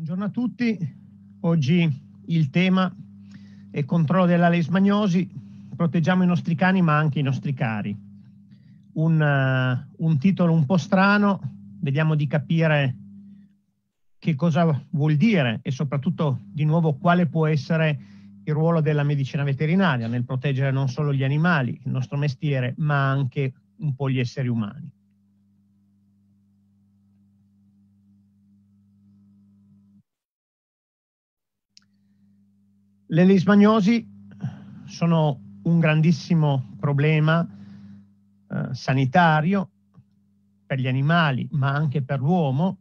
Buongiorno a tutti, oggi il tema è controllo della leishmaniosi, proteggiamo i nostri cani ma anche i nostri cari. Un, uh, un titolo un po' strano, vediamo di capire che cosa vuol dire e soprattutto di nuovo quale può essere il ruolo della medicina veterinaria nel proteggere non solo gli animali, il nostro mestiere, ma anche un po' gli esseri umani. Le leishmaniosi sono un grandissimo problema eh, sanitario per gli animali, ma anche per l'uomo.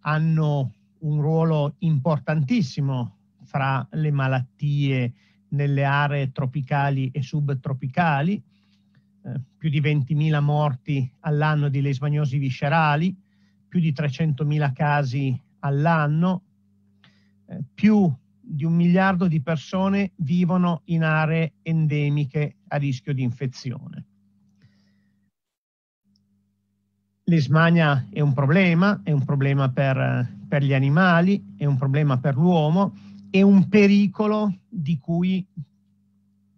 Hanno un ruolo importantissimo fra le malattie nelle aree tropicali e subtropicali, eh, più di 20.000 morti all'anno di leishmaniosi viscerali, più di 300.000 casi all'anno, eh, più di un miliardo di persone vivono in aree endemiche a rischio di infezione. L'esmania è un problema, è un problema per, per gli animali, è un problema per l'uomo, è un pericolo di cui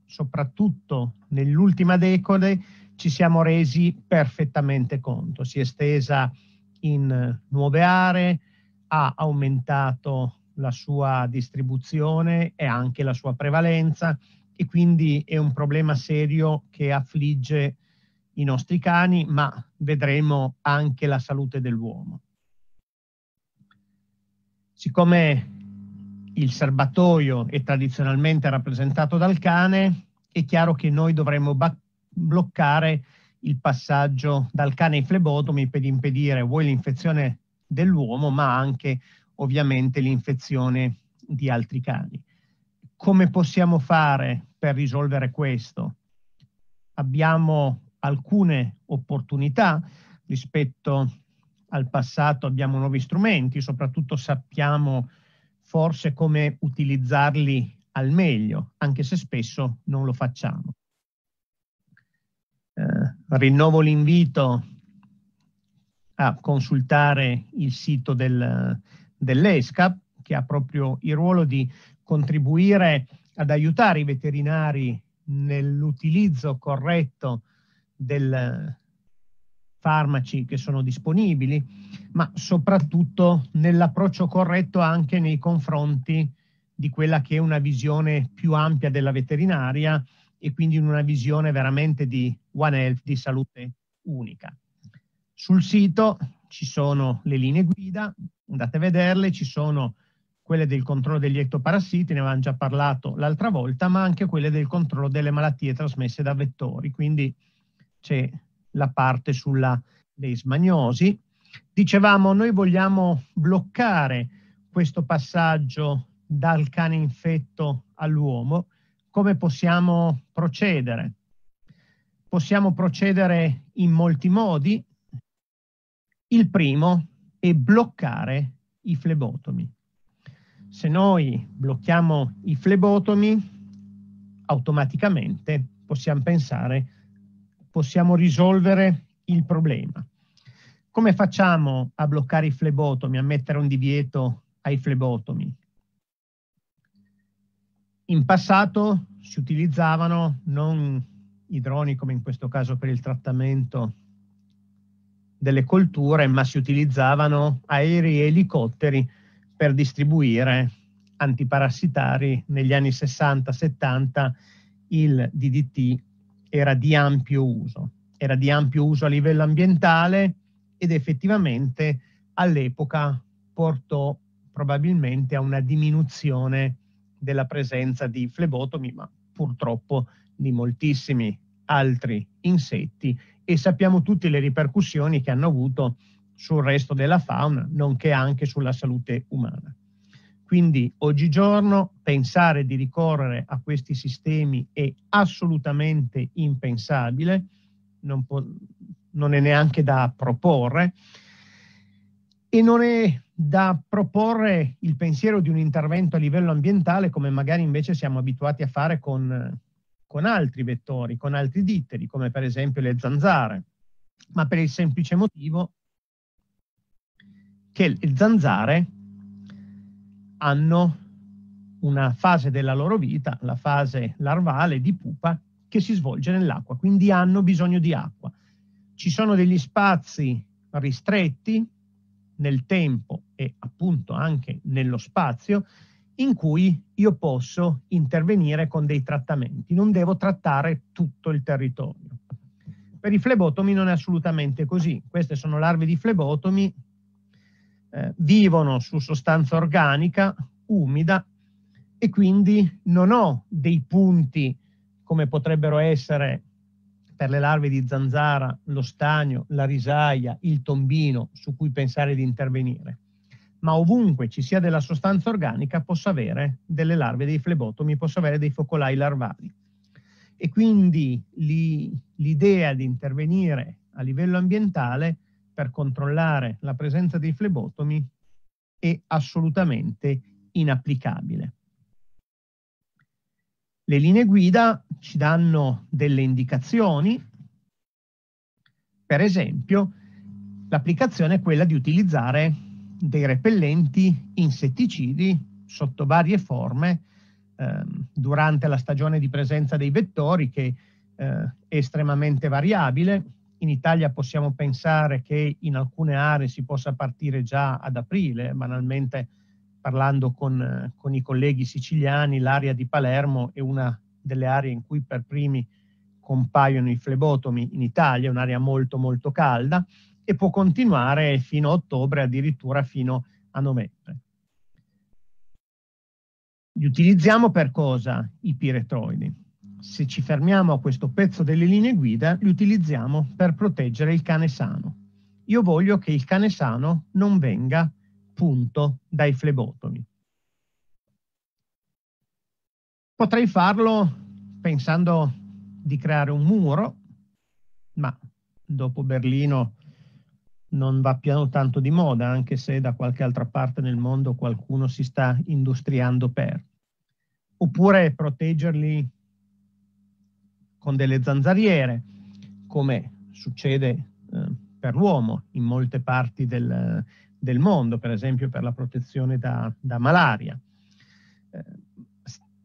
soprattutto nell'ultima decade ci siamo resi perfettamente conto. Si è estesa in nuove aree, ha aumentato la sua distribuzione e anche la sua prevalenza e quindi è un problema serio che affligge i nostri cani, ma vedremo anche la salute dell'uomo. Siccome il serbatoio è tradizionalmente rappresentato dal cane, è chiaro che noi dovremmo bloccare il passaggio dal cane ai flebotomi per impedire vuoi l'infezione dell'uomo, ma anche ovviamente l'infezione di altri cani. Come possiamo fare per risolvere questo? Abbiamo alcune opportunità rispetto al passato, abbiamo nuovi strumenti, soprattutto sappiamo forse come utilizzarli al meglio, anche se spesso non lo facciamo. Eh, rinnovo l'invito a consultare il sito del, dell'ESCAP, che ha proprio il ruolo di contribuire ad aiutare i veterinari nell'utilizzo corretto del farmaci che sono disponibili, ma soprattutto nell'approccio corretto anche nei confronti di quella che è una visione più ampia della veterinaria e quindi in una visione veramente di One Health, di salute unica. Sul sito ci sono le linee guida, andate a vederle, ci sono quelle del controllo degli ectoparassiti, ne avevamo già parlato l'altra volta, ma anche quelle del controllo delle malattie trasmesse da vettori. Quindi c'è la parte sulla leishmaniosi. Dicevamo, noi vogliamo bloccare questo passaggio dal cane infetto all'uomo. Come possiamo procedere? Possiamo procedere in molti modi, il primo è bloccare i flebotomi. Se noi blocchiamo i flebotomi, automaticamente possiamo pensare, possiamo risolvere il problema. Come facciamo a bloccare i flebotomi, a mettere un divieto ai flebotomi? In passato si utilizzavano non i droni come in questo caso per il trattamento delle colture, ma si utilizzavano aerei e elicotteri per distribuire antiparassitari negli anni 60-70 il DDT era di ampio uso, era di ampio uso a livello ambientale ed effettivamente all'epoca portò probabilmente a una diminuzione della presenza di flebotomi, ma purtroppo di moltissimi altri insetti e sappiamo tutte le ripercussioni che hanno avuto sul resto della fauna, nonché anche sulla salute umana. Quindi oggigiorno pensare di ricorrere a questi sistemi è assolutamente impensabile, non, può, non è neanche da proporre e non è da proporre il pensiero di un intervento a livello ambientale come magari invece siamo abituati a fare con con altri vettori, con altri ditteri, come per esempio le zanzare, ma per il semplice motivo che le zanzare hanno una fase della loro vita, la fase larvale di pupa, che si svolge nell'acqua, quindi hanno bisogno di acqua. Ci sono degli spazi ristretti nel tempo e appunto anche nello spazio in cui io posso intervenire con dei trattamenti, non devo trattare tutto il territorio. Per i flebotomi non è assolutamente così, queste sono larve di flebotomi, eh, vivono su sostanza organica, umida, e quindi non ho dei punti come potrebbero essere per le larve di zanzara, lo stagno, la risaia, il tombino su cui pensare di intervenire ma ovunque ci sia della sostanza organica possa avere delle larve dei flebotomi, possa avere dei focolai larvali. E quindi l'idea di intervenire a livello ambientale per controllare la presenza dei flebotomi è assolutamente inapplicabile. Le linee guida ci danno delle indicazioni, per esempio l'applicazione è quella di utilizzare dei repellenti, insetticidi sotto varie forme ehm, durante la stagione di presenza dei vettori che eh, è estremamente variabile. In Italia possiamo pensare che in alcune aree si possa partire già ad aprile, banalmente parlando con, con i colleghi siciliani, l'area di Palermo è una delle aree in cui per primi compaiono i flebotomi in Italia, un'area molto molto calda, e può continuare fino a ottobre, addirittura fino a novembre. Li utilizziamo per cosa i piretroidi? Se ci fermiamo a questo pezzo delle linee guida, li utilizziamo per proteggere il cane sano. Io voglio che il cane sano non venga, punto, dai flebotomi. Potrei farlo pensando di creare un muro, ma dopo Berlino non va piano tanto di moda, anche se da qualche altra parte nel mondo qualcuno si sta industriando per. Oppure proteggerli con delle zanzariere, come succede eh, per l'uomo in molte parti del, del, mondo, per esempio per la protezione da, da malaria. Eh,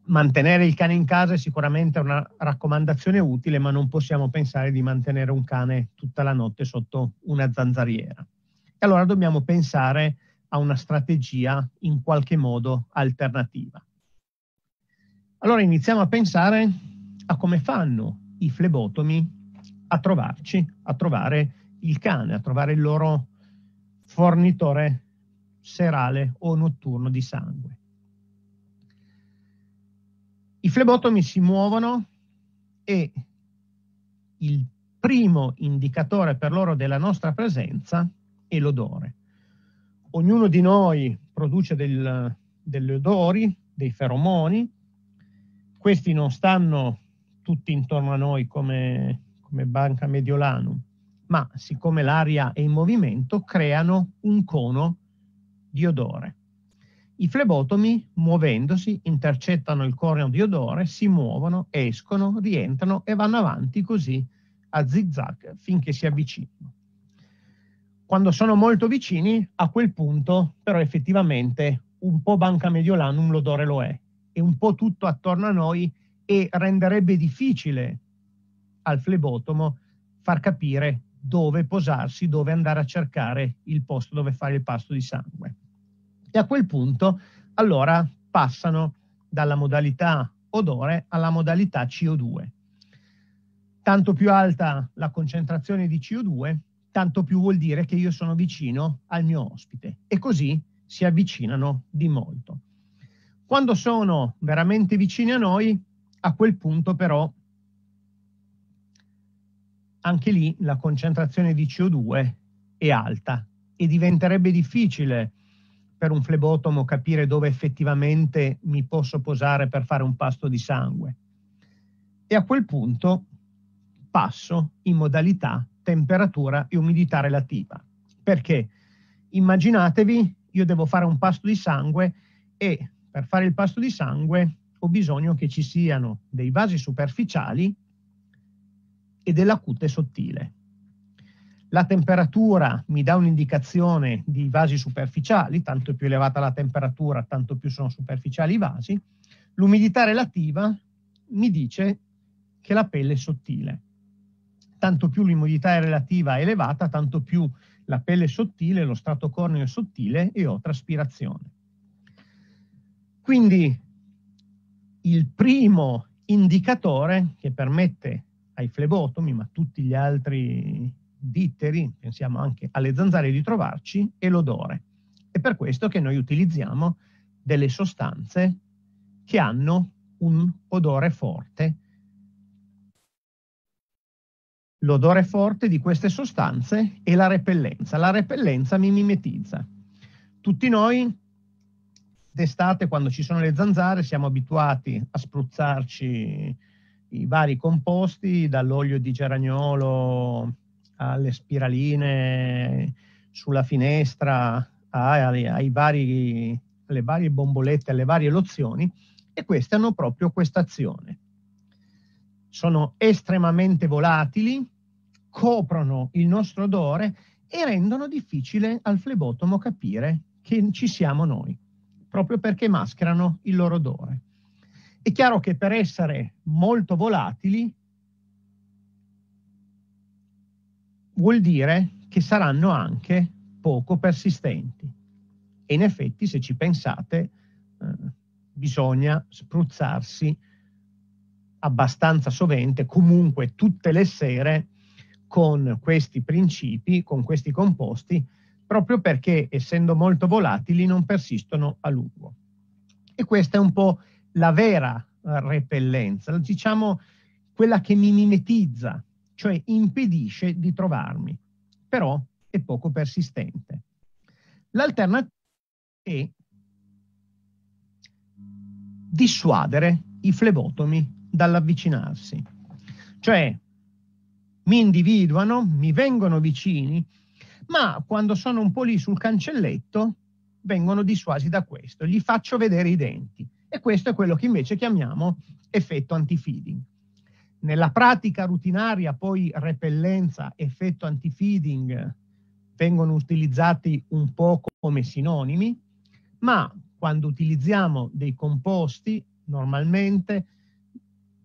mantenere il cane in casa è sicuramente una raccomandazione utile, ma non possiamo pensare di mantenere un cane tutta la notte sotto una zanzariera. E allora dobbiamo pensare a una strategia in qualche modo alternativa. Allora iniziamo a pensare a come fanno i flebotomi a trovarci, a trovare il cane, a trovare il loro fornitore serale o notturno di sangue. I flebotomi si muovono e il primo indicatore per loro della nostra presenza è l'odore. Ognuno di noi produce del, degli odori, dei feromoni, questi non stanno tutti intorno a noi come, come Banca Mediolanum, ma siccome l'aria è in movimento creano un cono di odore. I flebotomi, muovendosi, intercettano il corneo di odore, si muovono, escono, rientrano e vanno avanti così a zigzag finché si avvicinano. Quando sono molto vicini, a quel punto però effettivamente un po' Banca Mediolanum l'odore lo è e un po' tutto attorno a noi e renderebbe difficile al flebotomo far capire dove posarsi, dove andare a cercare il posto dove fare il pasto di sangue. E a quel punto allora passano dalla modalità odore alla modalità CO2. Tanto più alta la concentrazione di CO2, tanto più vuol dire che io sono vicino al mio ospite e così si avvicinano di molto. Quando sono veramente vicini a noi, a quel punto però anche lì la concentrazione di CO2 è alta e diventerebbe difficile per un flebotomo capire dove effettivamente mi posso posare per fare un pasto di sangue. E a quel punto passo in modalità temperatura e umidità relativa. Perché immaginatevi, io devo fare un pasto di sangue e per fare il pasto di sangue ho bisogno che ci siano dei vasi superficiali e della cute sottile. La temperatura mi dà un'indicazione di vasi superficiali, tanto più elevata la temperatura, tanto più sono superficiali i vasi. L'umidità relativa mi dice che la pelle è sottile. Tanto più l'umidità relativa è elevata, tanto più la pelle è sottile, lo strato corneo è sottile e ho traspirazione. Quindi il primo indicatore che permette ai flebotomi, ma a tutti gli altri ditteri, pensiamo anche alle zanzare di trovarci, e l'odore. È per questo che noi utilizziamo delle sostanze che hanno un odore forte. L'odore forte di queste sostanze è la repellenza. La repellenza mi mimetizza. Tutti noi d'estate, quando ci sono le zanzare, siamo abituati a spruzzarci i vari composti, dall'olio di geraniolo alle spiraline sulla finestra, ai, ai vari, alle varie bombolette, alle varie lozioni, e queste hanno proprio questa azione. Sono estremamente volatili, coprono il nostro odore e rendono difficile al flebotomo capire che ci siamo noi, proprio perché mascherano il loro odore. È chiaro che per essere molto volatili vuol dire che saranno anche poco persistenti. E in effetti, se ci pensate, eh, bisogna spruzzarsi abbastanza sovente, comunque tutte le sere, con questi principi, con questi composti, proprio perché, essendo molto volatili, non persistono a lungo. E questa è un po' la vera repellenza, diciamo quella che mi mimetizza cioè impedisce di trovarmi, però è poco persistente. L'alternativa è dissuadere i flebotomi dall'avvicinarsi, cioè mi individuano, mi vengono vicini, ma quando sono un po' lì sul cancelletto vengono dissuasi da questo, gli faccio vedere i denti e questo è quello che invece chiamiamo effetto anti-feeding. Nella pratica rutinaria poi repellenza, effetto antifeeding vengono utilizzati un po' come sinonimi, ma quando utilizziamo dei composti normalmente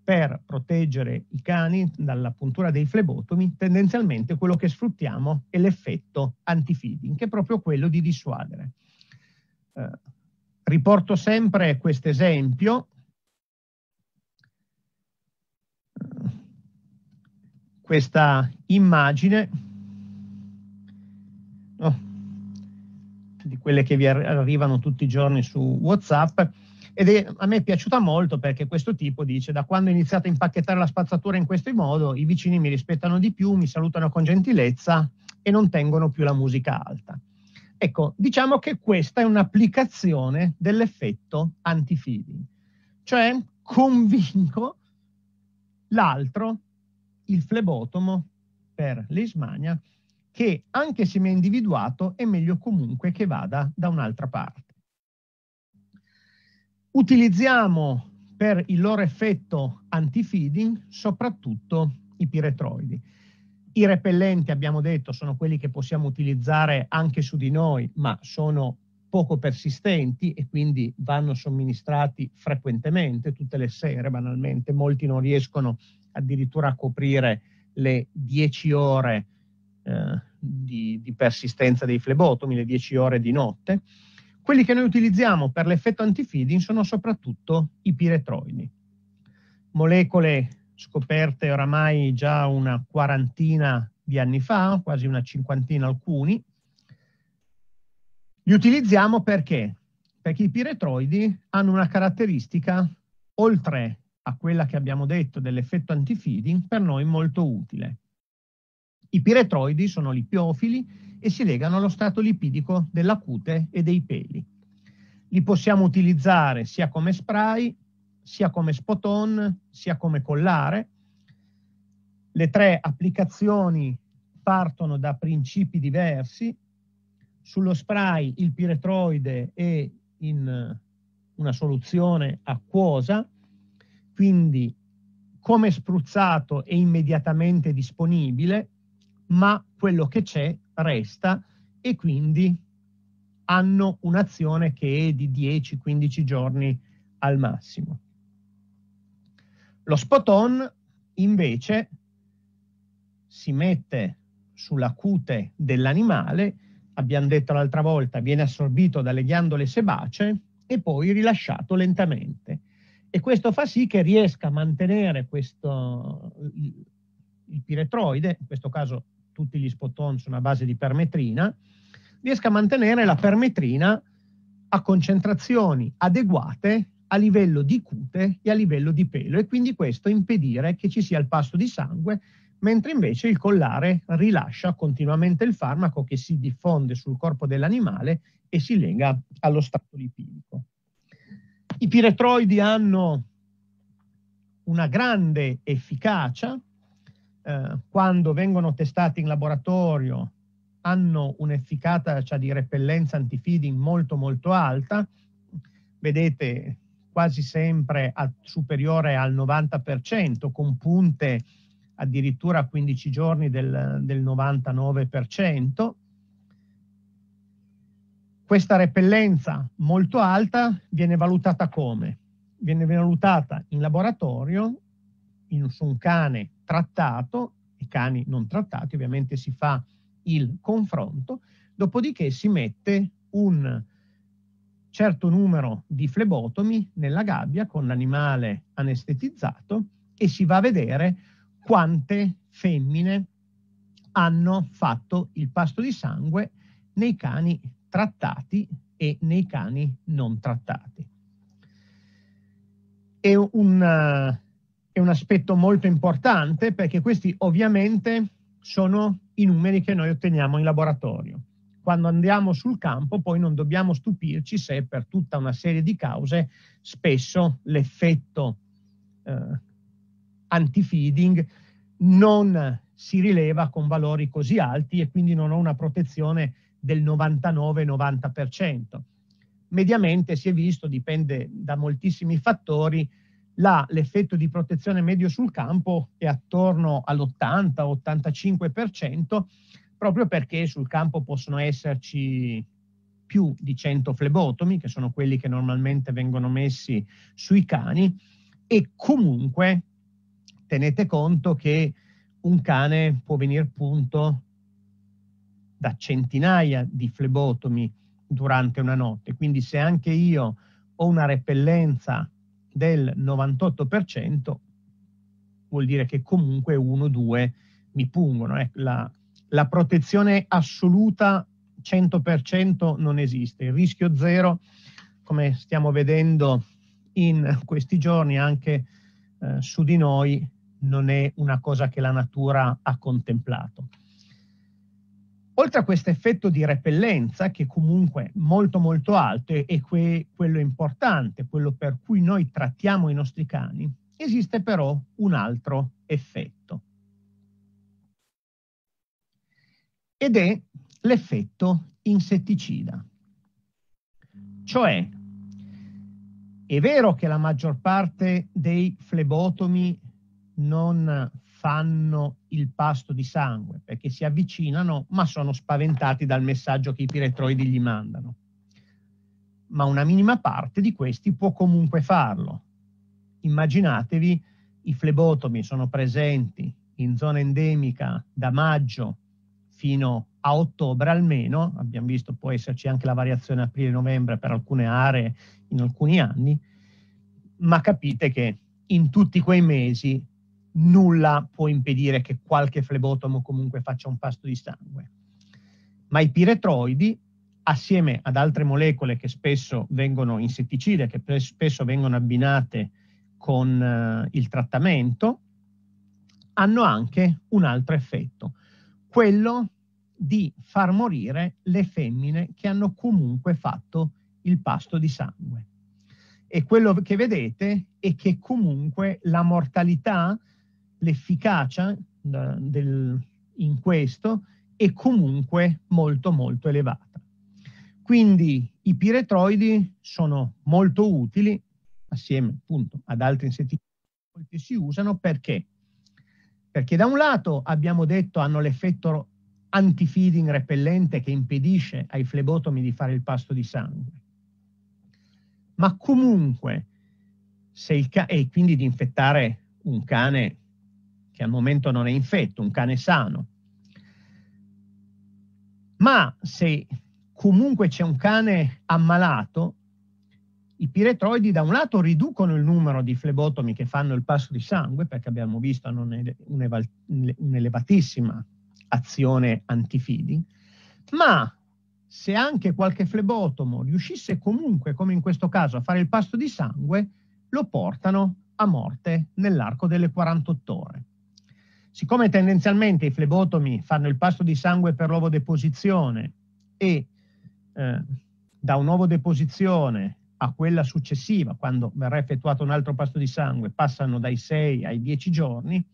per proteggere i cani dalla puntura dei flebotomi, tendenzialmente quello che sfruttiamo è l'effetto antifeeding, che è proprio quello di dissuadere. Eh, riporto sempre questo esempio questa immagine no? di quelle che vi arrivano tutti i giorni su WhatsApp ed è, a me è piaciuta molto perché questo tipo dice da quando ho iniziato a impacchettare la spazzatura in questo modo i vicini mi rispettano di più, mi salutano con gentilezza e non tengono più la musica alta. Ecco, diciamo che questa è un'applicazione dell'effetto anti-feeding, cioè convinco l'altro il flebotomo per l'ismania che anche se mi ha individuato è meglio comunque che vada da un'altra parte. Utilizziamo per il loro effetto anti-feeding soprattutto i piretroidi. I repellenti, abbiamo detto, sono quelli che possiamo utilizzare anche su di noi, ma sono poco persistenti e quindi vanno somministrati frequentemente, tutte le sere banalmente, molti non riescono addirittura a coprire le 10 ore eh, di, di, persistenza dei flebotomi, le 10 ore di notte. Quelli che noi utilizziamo per l'effetto antifeeding sono soprattutto i piretroidi, molecole scoperte oramai già una quarantina di anni fa, quasi una cinquantina alcuni. Li utilizziamo perché? Perché i piretroidi hanno una caratteristica, oltre a quella che abbiamo detto dell'effetto antifeeding, per noi molto utile. I piretroidi sono lipiofili e si legano allo stato lipidico della cute e dei peli. Li possiamo utilizzare sia come spray, sia come spot on, sia come collare. Le tre applicazioni partono da principi diversi. Sullo spray il piretroide è in una soluzione acquosa quindi come spruzzato è immediatamente disponibile, ma quello che c'è resta e quindi hanno un'azione che è di 10-15 giorni al massimo. Lo spot on invece si mette sulla cute dell'animale, abbiamo detto l'altra volta, viene assorbito dalle ghiandole sebacee e poi rilasciato lentamente e questo fa sì che riesca a mantenere questo, il piretroide, in questo caso tutti gli spoton sono a base di permetrina, riesca a mantenere la permetrina a concentrazioni adeguate a livello di cute e a livello di pelo e quindi questo impedire che ci sia il passo di sangue mentre invece il collare rilascia continuamente il farmaco che si diffonde sul corpo dell'animale e si lega allo strato lipidico. I piretroidi hanno una grande efficacia, eh, quando vengono testati in laboratorio hanno un'efficacia di repellenza antifeeding molto molto alta, vedete quasi sempre a, superiore al 90%, con punte addirittura a 15 giorni del, del 99%, questa repellenza molto alta viene valutata come? Viene valutata in laboratorio in, su un cane trattato i cani non trattati, ovviamente si fa il confronto, dopodiché si mette un certo numero di flebotomi nella gabbia con l'animale anestetizzato e si va a vedere quante femmine hanno fatto il pasto di sangue nei cani trattati e nei cani non trattati. È un, è un aspetto molto importante perché questi ovviamente sono i numeri che noi otteniamo in laboratorio. Quando andiamo sul campo poi non dobbiamo stupirci se per tutta una serie di cause spesso l'effetto eh, anti-feeding non si rileva con valori così alti e quindi non ho una protezione del 99-90%. Mediamente si è visto, dipende da moltissimi fattori, là l'effetto di protezione medio sul campo è attorno all'80-85%, proprio perché sul campo possono esserci più di 100 flebotomi, che sono quelli che normalmente vengono messi sui cani, e comunque tenete conto che un cane può venire punto vita centinaia di flebotomi durante una notte. Quindi se anche io ho una repellenza del 98%, vuol dire che comunque uno o due mi pungono. Eh, la, la protezione assoluta 100% non esiste. Il rischio zero, come stiamo vedendo in questi giorni anche eh, su di noi, non è una cosa che la natura ha contemplato. Oltre a questo effetto di repellenza, che comunque è molto molto alto e que- quello importante, quello per cui noi trattiamo i nostri cani, esiste però un altro effetto. Ed è l'effetto insetticida. Cioè, è vero che la maggior parte dei flebotomi non fanno il pasto di sangue, perché si avvicinano ma sono spaventati dal messaggio che i piretroidi gli mandano. Ma una minima parte di questi può comunque farlo. Immaginatevi i flebotomi sono presenti in zona endemica da maggio fino a ottobre almeno, abbiamo visto può esserci anche la variazione aprile-novembre per alcune aree in alcuni anni, ma capite che in tutti quei mesi nulla può impedire che qualche flebotomo comunque faccia un pasto di sangue. Ma i piretroidi, assieme ad altre molecole che spesso vengono insetticide, che spesso vengono abbinate con eh, il trattamento, hanno anche un altro effetto, quello di far morire le femmine che hanno comunque fatto il pasto di sangue. E quello che vedete è che comunque la mortalità l'efficacia eh, del, in questo è comunque molto molto elevata. Quindi i piretroidi sono molto utili, assieme appunto ad altri insetti che si usano, perché? Perché da un lato abbiamo detto hanno l'effetto antifeeding repellente che impedisce ai flebotomi di fare il pasto di sangue, ma comunque, se il ca- e quindi di infettare un cane che al momento non è infetto, un cane sano. Ma se comunque c'è un cane ammalato, i piretroidi da un lato riducono il numero di flebotomi che fanno il passo di sangue, perché abbiamo visto hanno un'elevatissima azione antifidi, ma se anche qualche flebotomo riuscisse comunque, come in questo caso, a fare il passo di sangue, lo portano a morte nell'arco delle 48 ore. Siccome tendenzialmente i flebotomi fanno il passo di sangue per l'ovodeposizione e eh, da un'ovodeposizione a quella successiva, quando verrà effettuato un altro passo di sangue, passano dai 6 ai 10 giorni,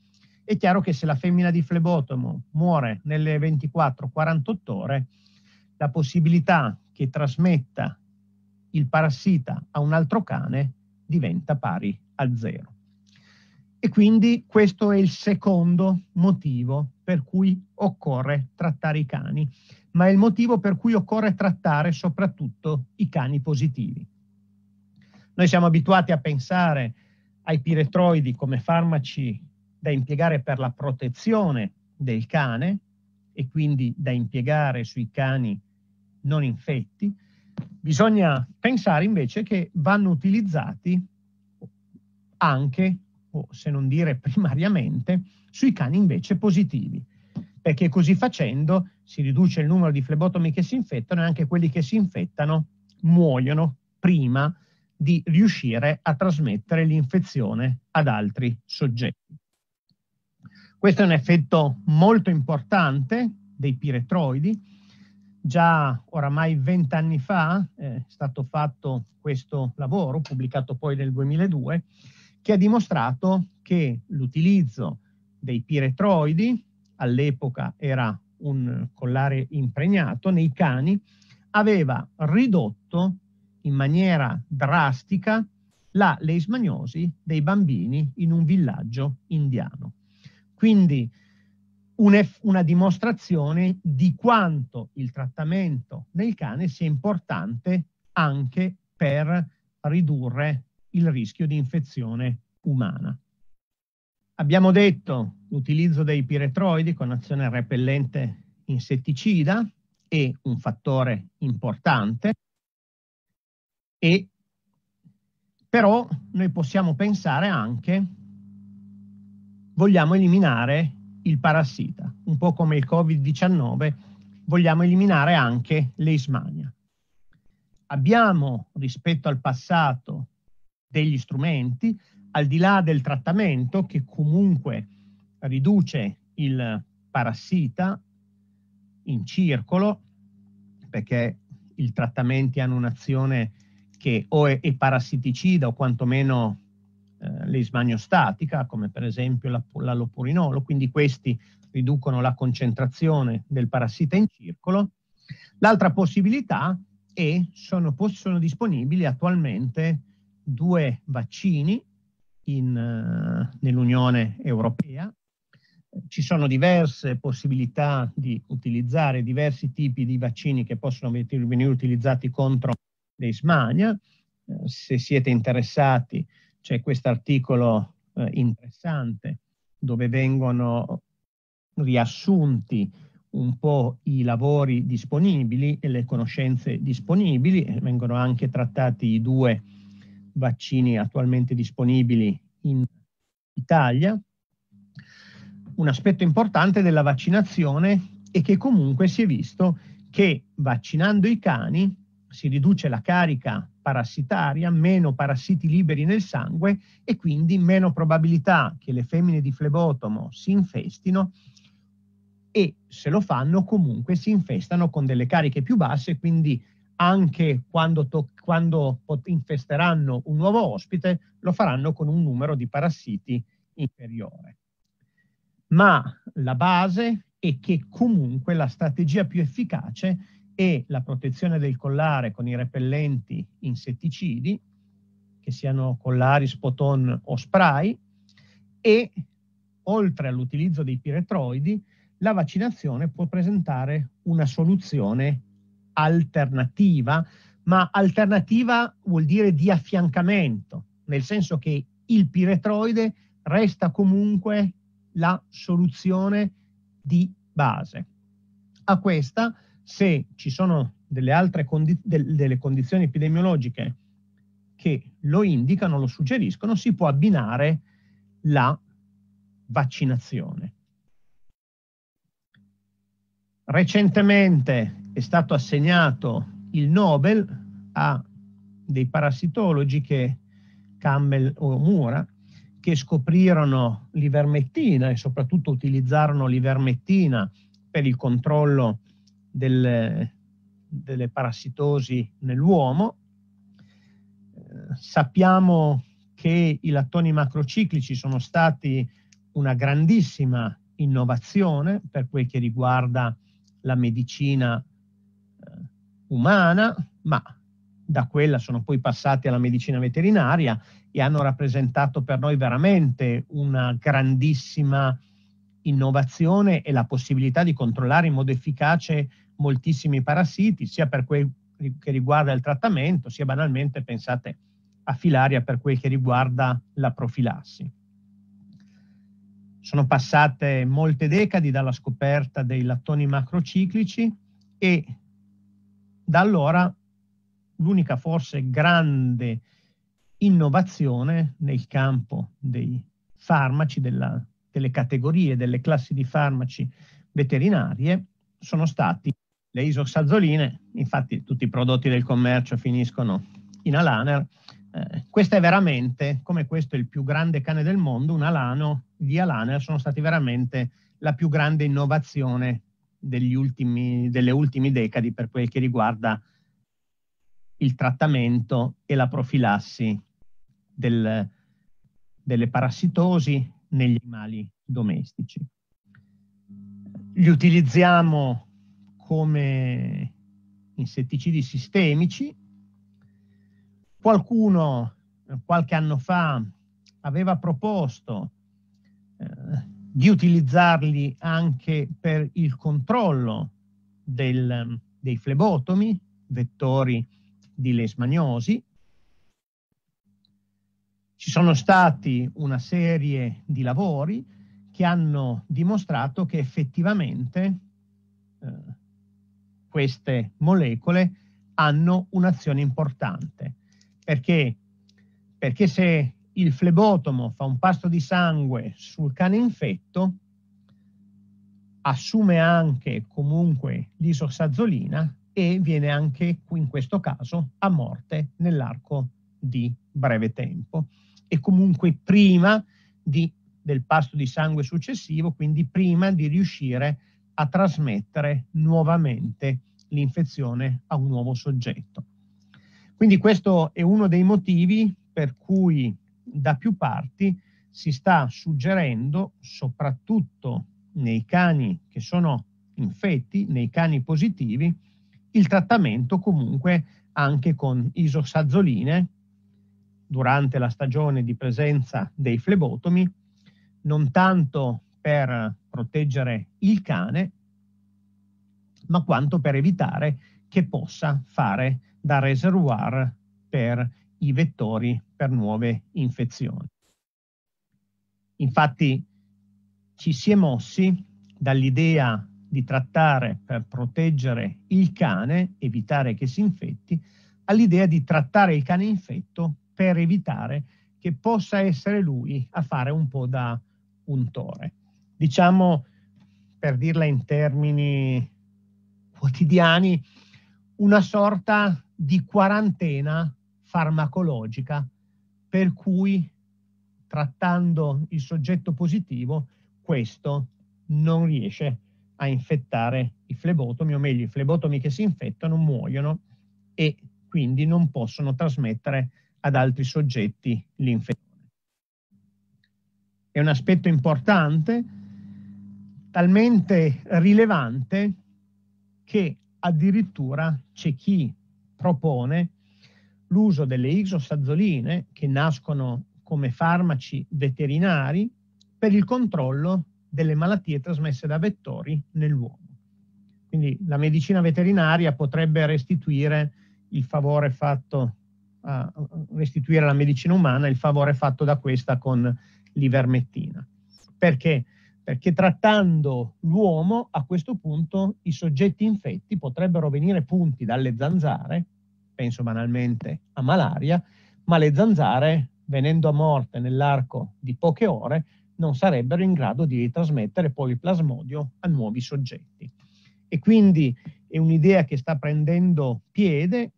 è chiaro che se la femmina di flebotomo muore nelle 24-48 ore, la possibilità che trasmetta il parassita a un altro cane diventa pari a zero. E quindi questo è il secondo motivo per cui occorre trattare i cani, ma è il motivo per cui occorre trattare soprattutto i cani positivi. Noi siamo abituati a pensare ai piretroidi come farmaci da impiegare per la protezione del cane e quindi da impiegare sui cani non infetti, bisogna pensare invece che vanno utilizzati anche o se non dire primariamente, sui cani invece positivi, perché così facendo si riduce il numero di flebotomi che si infettano e anche quelli che si infettano muoiono prima di riuscire a trasmettere l'infezione ad altri soggetti. Questo è un effetto molto importante dei piretroidi. Già oramai vent'anni fa eh, è stato fatto questo lavoro, pubblicato poi nel 2002, che ha dimostrato che l'utilizzo dei piretroidi, all'epoca era un collare impregnato, nei cani, aveva ridotto in maniera drastica la leishmaniosi dei bambini in un villaggio indiano. Quindi una dimostrazione di quanto il trattamento nel cane sia importante anche per ridurre il rischio di infezione umana. Abbiamo detto l'utilizzo dei piretroidi con azione repellente insetticida è un fattore importante e però noi possiamo pensare anche vogliamo eliminare il parassita, un po' come il Covid-19, vogliamo eliminare anche l'eismania. Abbiamo rispetto al passato degli strumenti, al di là del trattamento che comunque riduce il parassita in circolo, perché i trattamenti hanno un'azione che o è, è parassiticida o quantomeno eh, leismaniostatica, come per esempio l'allopurinolo, quindi questi riducono la concentrazione del parassita in circolo. L'altra possibilità è, sono, sono disponibili attualmente due vaccini in, uh, nell'Unione Europea. Ci sono diverse possibilità di utilizzare diversi tipi di vaccini che possono venire utilizzati contro leismania. Uh, eh, se siete interessati c'è questo articolo uh, eh, interessante dove vengono riassunti un po' i lavori disponibili e le conoscenze disponibili, vengono anche trattati i due vaccini attualmente disponibili in Italia. Un aspetto importante della vaccinazione è che comunque si è visto che vaccinando i cani si riduce la carica parassitaria, meno parassiti liberi nel sangue e quindi meno probabilità che le femmine di flebotomo si infestino e se lo fanno comunque si infestano con delle cariche più basse, quindi anche quando, quando infesteranno un nuovo ospite, lo faranno con un numero di parassiti inferiore. Ma la base è che comunque la strategia più efficace è la protezione del collare con i repellenti insetticidi, che siano collari, spoton o spray, e oltre all'utilizzo dei piretroidi, la vaccinazione può presentare una soluzione alternativa, ma alternativa vuol dire di affiancamento, nel senso che il piretroide resta comunque la soluzione di base. A questa, se ci sono delle altre condi del, delle condizioni epidemiologiche che lo indicano, lo suggeriscono, si può abbinare la vaccinazione. Recentemente è stato assegnato il Nobel a dei parassitologi che Campbell o Mura che scoprirono l'ivermettina e soprattutto utilizzarono l'ivermettina per il controllo delle, delle parassitosi nell'uomo. Eh, sappiamo che i lattoni macrociclici sono stati una grandissima innovazione per quel che riguarda la medicina umana, ma da quella sono poi passati alla medicina veterinaria e hanno rappresentato per noi veramente una grandissima innovazione e la possibilità di controllare in modo efficace moltissimi parassiti, sia per quel che riguarda il trattamento, sia banalmente, pensate, a filaria per quel che riguarda la profilassi. Sono passate molte decadi dalla scoperta dei lattoni macrociclici e da allora l'unica forse grande innovazione nel campo dei farmaci, della, delle categorie, delle classi di farmaci veterinarie sono stati le isoxazoline, infatti tutti i prodotti del commercio finiscono in Alaner. Eh, questa è veramente, come questo è il più grande cane del mondo, un Alano, gli Alaner sono stati veramente la più grande innovazione ultimi, delle ultime decadi per quel che riguarda il trattamento e la profilassi del, delle parassitosi negli animali domestici. Li utilizziamo come insetticidi sistemici. Qualcuno eh, qualche anno fa aveva proposto eh, di utilizzarli anche per il controllo del, dei flebotomi, vettori di lesmaniosi. Ci sono stati una serie di lavori che hanno dimostrato che effettivamente eh, queste molecole hanno un'azione importante. Perché? Perché se il flebotomo fa un passo di sangue sul cane infetto, assume anche comunque l'isosazzolina e viene anche in questo caso a morte nell'arco di breve tempo e comunque prima di, del pasto di sangue successivo, quindi prima di riuscire a trasmettere nuovamente l'infezione a un nuovo soggetto. Quindi questo è uno dei motivi per cui da più parti si sta suggerendo, soprattutto nei cani che sono infetti, nei cani positivi, il trattamento comunque anche con isosazzoline durante la stagione di presenza dei flebotomi, non tanto per proteggere il cane, ma quanto per evitare che possa fare da reservoir per i vettori per nuove infezioni. Infatti ci si è mossi dall'idea di trattare per proteggere il cane, evitare che si infetti, all'idea di trattare il cane infetto per evitare che possa essere lui a fare un po' da untore. Diciamo, per dirla in termini quotidiani, una sorta di quarantena farmacologica per cui trattando il soggetto positivo questo non riesce a infettare i flebotomi, o meglio i flebotomi che si infettano muoiono e quindi non possono trasmettere ad altri soggetti l'infezione. È un aspetto importante, talmente rilevante che addirittura c'è chi propone l'uso delle isosazoline che nascono come farmaci veterinari per il controllo delle malattie trasmesse da vettori nell'uomo. Quindi la medicina veterinaria potrebbe restituire il favore fatto a restituire alla medicina umana il favore fatto da questa con l'ivermettina. Perché? Perché trattando l'uomo a questo punto i soggetti infetti potrebbero venire punti dalle zanzare penso banalmente a malaria, ma le zanzare, venendo a morte nell'arco di poche ore, non sarebbero in grado di trasmettere poi il plasmodio a nuovi soggetti. E quindi è un'idea che sta prendendo piede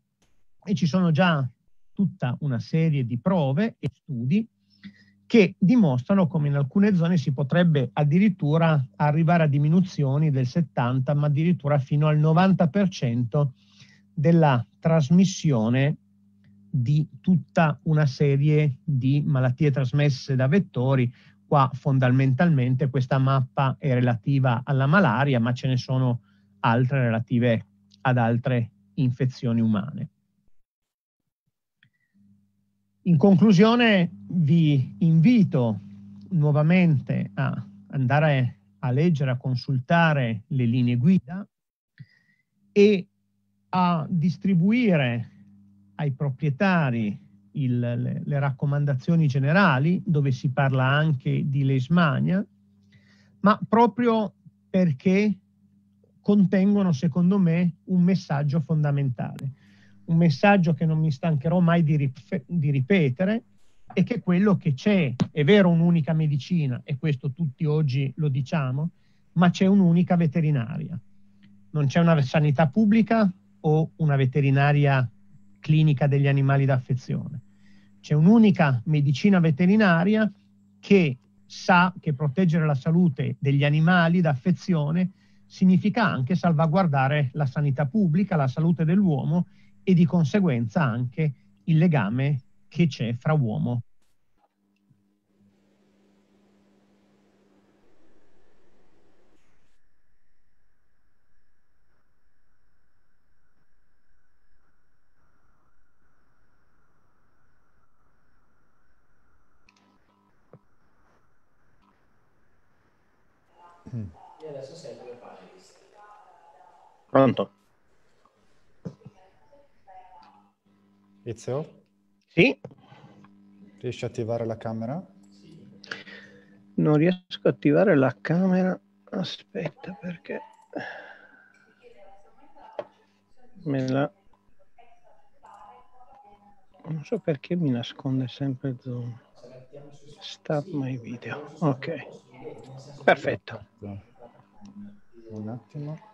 e ci sono già tutta una serie di prove e studi che dimostrano come in alcune zone si potrebbe addirittura arrivare a diminuzioni del 70, ma addirittura fino al 90% della trasmissione di tutta una serie di malattie trasmesse da vettori. Qua fondamentalmente questa mappa è relativa alla malaria, ma ce ne sono altre relative ad altre infezioni umane. In conclusione vi invito nuovamente a andare a leggere, a consultare le linee guida e a distribuire ai proprietari il, le, le, raccomandazioni generali, dove si parla anche di lesmania, ma proprio perché contengono, secondo me, un messaggio fondamentale, un messaggio che non mi stancherò mai di, rip di ripetere, e che è quello che c'è, è vero, un'unica medicina, e questo tutti oggi lo diciamo, ma c'è un'unica veterinaria. Non c'è una sanità pubblica, o una veterinaria clinica degli animali d'affezione. C'è un'unica medicina veterinaria che sa che proteggere la salute degli animali d'affezione significa anche salvaguardare la sanità pubblica, la salute dell'uomo e di conseguenza anche il legame che c'è fra uomo E adesso sei come panelist. Pronto? Ezio? Sì. Riesci a attivare la camera? Sì. Non riesco a attivare la camera. Aspetta perché me la non so perché mi nasconde sempre Zoom. Start my video. Ok. Perfetto. Un attimo.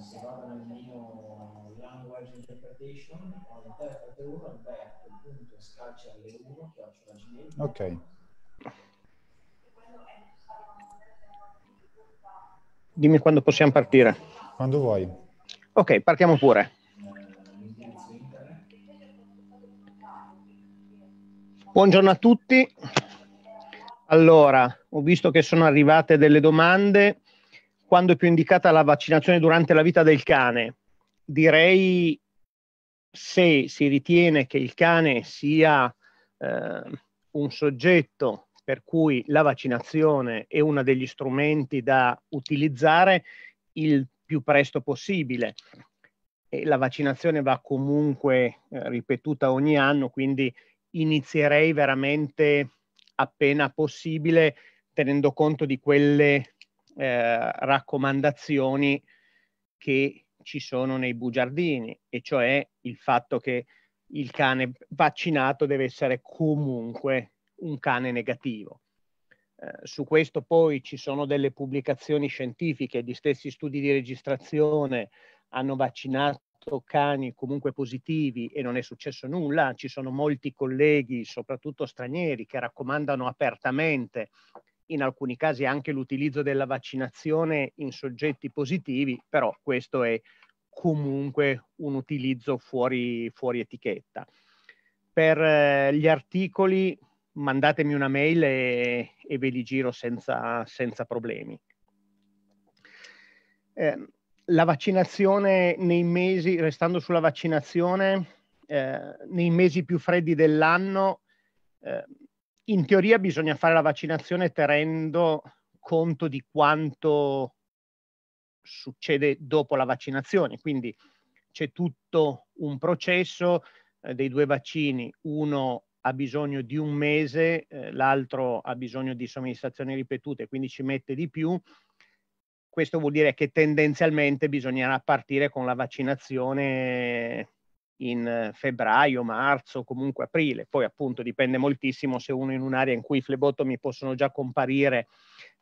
se vado nel mio language interpretation ho l'interprete 1 Alberto punto scacciale 1 ok dimmi quando possiamo partire quando vuoi Ok, partiamo pure. Buongiorno a tutti. Allora, ho visto che sono arrivate delle domande. Quando è più indicata la vaccinazione durante la vita del cane? Direi se si ritiene che il cane sia eh, un soggetto per cui la vaccinazione è uno degli strumenti da utilizzare, il più presto possibile. E la vaccinazione va comunque eh, ripetuta ogni anno, quindi inizierei veramente appena possibile tenendo conto di quelle eh, raccomandazioni che ci sono nei bugiardini, e cioè il fatto che il cane vaccinato deve essere comunque un cane negativo. Eh, su questo poi ci sono delle pubblicazioni scientifiche, gli stessi studi di registrazione hanno vaccinato cani comunque positivi e non è successo nulla, ci sono molti colleghi, soprattutto stranieri, che raccomandano apertamente in alcuni casi anche l'utilizzo della vaccinazione in soggetti positivi, però questo è comunque un utilizzo fuori, fuori etichetta. Per eh, gli articoli mandatemi una mail e, e ve li giro senza, senza problemi. Eh, la vaccinazione nei mesi, restando sulla vaccinazione, eh, nei mesi più freddi dell'anno, eh, in teoria bisogna fare la vaccinazione tenendo conto di quanto succede dopo la vaccinazione, quindi c'è tutto un processo eh, dei due vaccini, uno ha bisogno di un mese, eh, l'altro ha bisogno di somministrazioni ripetute, quindi ci mette di più. Questo vuol dire che tendenzialmente bisognerà partire con la vaccinazione in eh, febbraio, marzo, comunque aprile. Poi appunto dipende moltissimo se uno in un'area in cui i flebotomi possono già comparire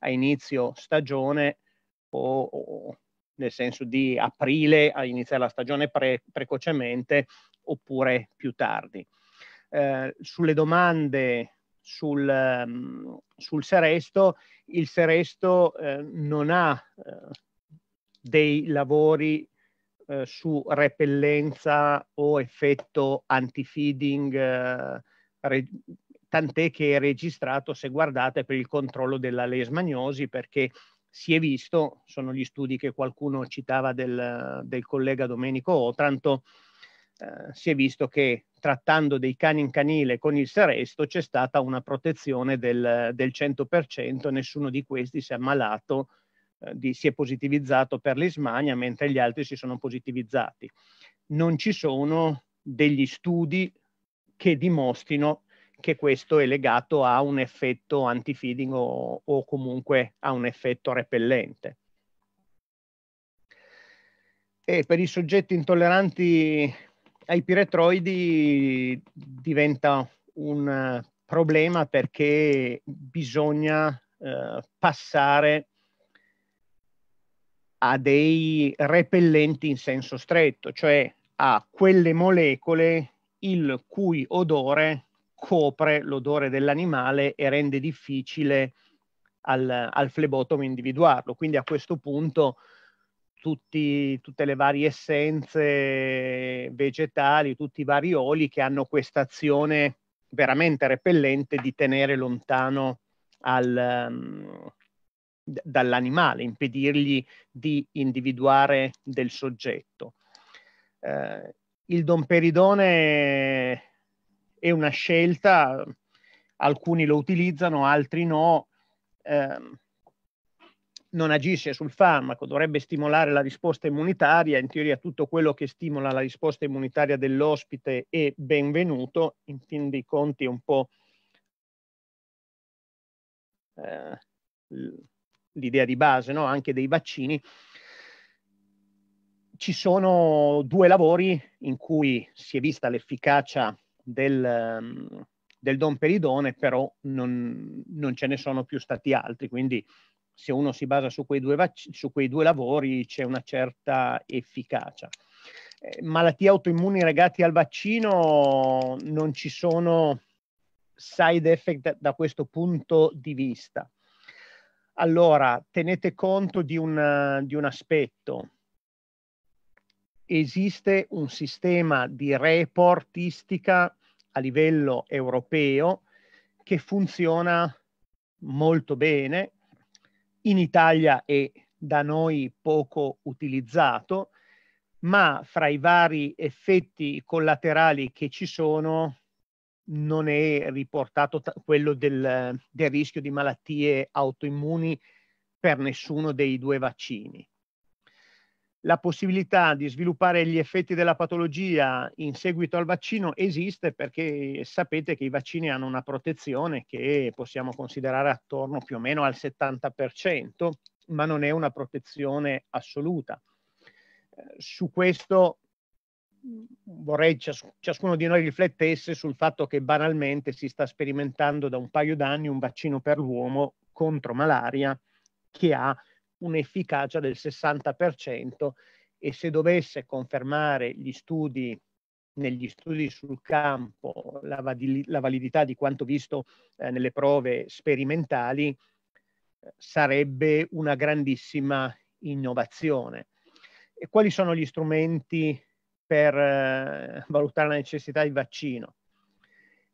a inizio stagione o, o nel senso di aprile a iniziare la stagione pre- precocemente oppure più tardi. Eh, sulle domande sul, ehm, sul, Seresto, il Seresto eh, non ha eh, dei lavori eh, su repellenza o effetto anti-feeding, re- tant'è che è registrato, se guardate, per il controllo della lesmagnosi, perché si è visto, sono gli studi che qualcuno citava del, del collega Domenico Otranto, eh, si è visto che trattando dei cani in canile con il seresto c'è stata una protezione del, del 100%, nessuno di questi si è ammalato, eh, di, si è positivizzato per l'ismania, mentre gli altri si sono positivizzati. Non ci sono degli studi che dimostrino che questo è legato a un effetto antifeeding o, o comunque a un effetto repellente. E per i soggetti intolleranti ai piretroidi diventa un eh, problema perché bisogna eh, passare a dei repellenti in senso stretto, cioè a quelle molecole il cui odore copre l'odore dell'animale e rende difficile al, al flebotomo individuarlo. Quindi a questo punto tutti, tutte le varie essenze vegetali, tutti i vari oli che hanno questa azione veramente repellente di tenere lontano al, um, d- dall'animale, impedirgli di individuare del soggetto. Eh, il domperidone è una scelta, alcuni lo utilizzano, altri no. Eh, non agisce sul farmaco, dovrebbe stimolare la risposta immunitaria, in teoria tutto quello che stimola la risposta immunitaria dell'ospite è benvenuto, in fin dei conti è un po' eh, l'idea di base no? anche dei vaccini. Ci sono due lavori in cui si è vista l'efficacia del, ehm, del domperidone, però non, non ce ne sono più stati altri, quindi se uno si basa su quei due, vac- su quei due lavori c'è una certa efficacia. Eh, malattie autoimmuni legate al vaccino non ci sono side effect da, da questo punto di vista. Allora, tenete conto di, una, di un aspetto. Esiste un sistema di reportistica a livello europeo che funziona molto bene, in Italia è da noi poco utilizzato, ma fra i vari effetti collaterali che ci sono non è riportato t- quello del, del rischio di malattie autoimmuni per nessuno dei due vaccini la possibilità di sviluppare gli effetti della patologia in seguito al vaccino esiste perché sapete che i vaccini hanno una protezione che possiamo considerare attorno più o meno al 70%, ma non è una protezione assoluta. Eh, su questo mm, vorrei cias- ciascuno di noi riflettesse sul fatto che banalmente si sta sperimentando da un paio d'anni un vaccino per l'uomo contro malaria che ha un'efficacia del 60% e se dovesse confermare gli studi negli studi sul campo la, valid- la validità di quanto visto eh, nelle prove sperimentali eh, sarebbe una grandissima innovazione. E quali sono gli strumenti per eh, valutare la necessità di vaccino?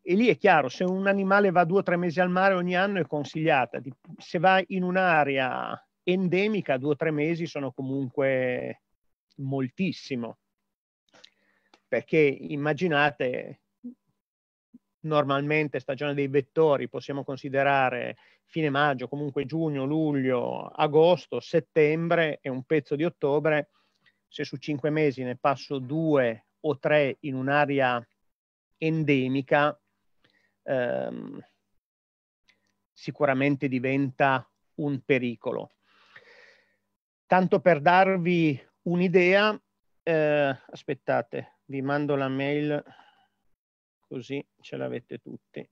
E lì è chiaro, se un animale va due o tre mesi al mare ogni anno è consigliata, se va in un'area endemica due o tre mesi sono comunque moltissimo, perché immaginate normalmente stagione dei vettori possiamo considerare fine maggio, comunque giugno, luglio, agosto, settembre e un pezzo di ottobre, se su cinque mesi ne passo due o tre in un'area endemica, ehm, sicuramente diventa un pericolo. Tanto per darvi un'idea, eh, aspettate, vi mando la mail così ce l'avete tutti.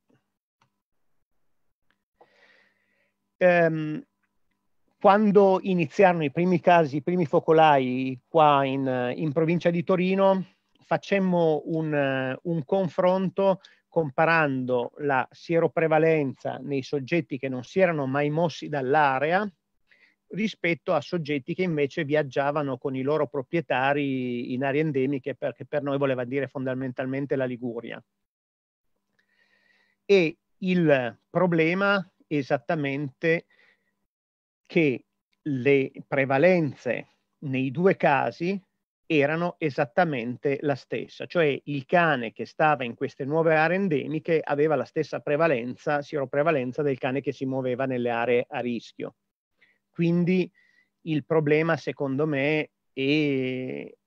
Ehm, quando iniziarono i primi casi, i primi focolai qua in, in provincia di Torino, facemmo un, un, confronto comparando la sieroprevalenza nei soggetti che non si erano mai mossi dall'area rispetto a soggetti che invece viaggiavano con i loro proprietari in aree endemiche, perché per noi voleva dire fondamentalmente la Liguria. E il problema è esattamente che le prevalenze nei due casi erano esattamente la stessa, cioè il cane che stava in queste nuove aree endemiche aveva la stessa prevalenza, sieroprevalenza del cane che si muoveva nelle aree a rischio. Quindi il problema, secondo me, è,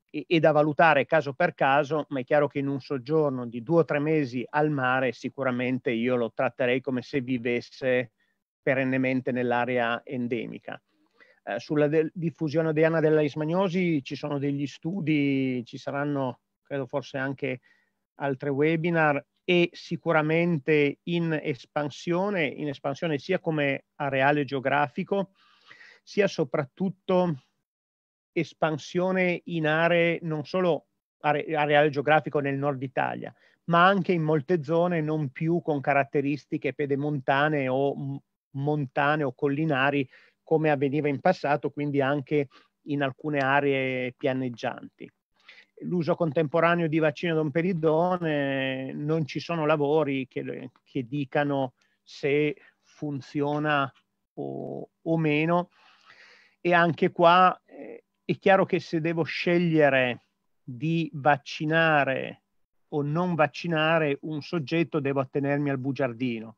è, è, da valutare caso per caso, ma è chiaro che in un soggiorno di due o tre mesi al mare sicuramente io lo tratterei come se vivesse perennemente nell'area endemica. Eh, sulla de- diffusione odiana della leishmaniosi ci sono degli studi, ci saranno credo forse anche altri webinar e sicuramente in espansione, in espansione sia come areale geografico, sia soprattutto espansione in aree non solo areale geografico nel nord Italia, ma anche in molte zone non più con caratteristiche pedemontane o montane o collinari come avveniva in passato, quindi anche in alcune aree pianeggianti. L'uso contemporaneo di vaccino Peridone, non ci sono lavori che, che dicano se funziona o, o meno, e anche qua eh, è chiaro che se devo scegliere di vaccinare o non vaccinare un soggetto, devo attenermi al bugiardino.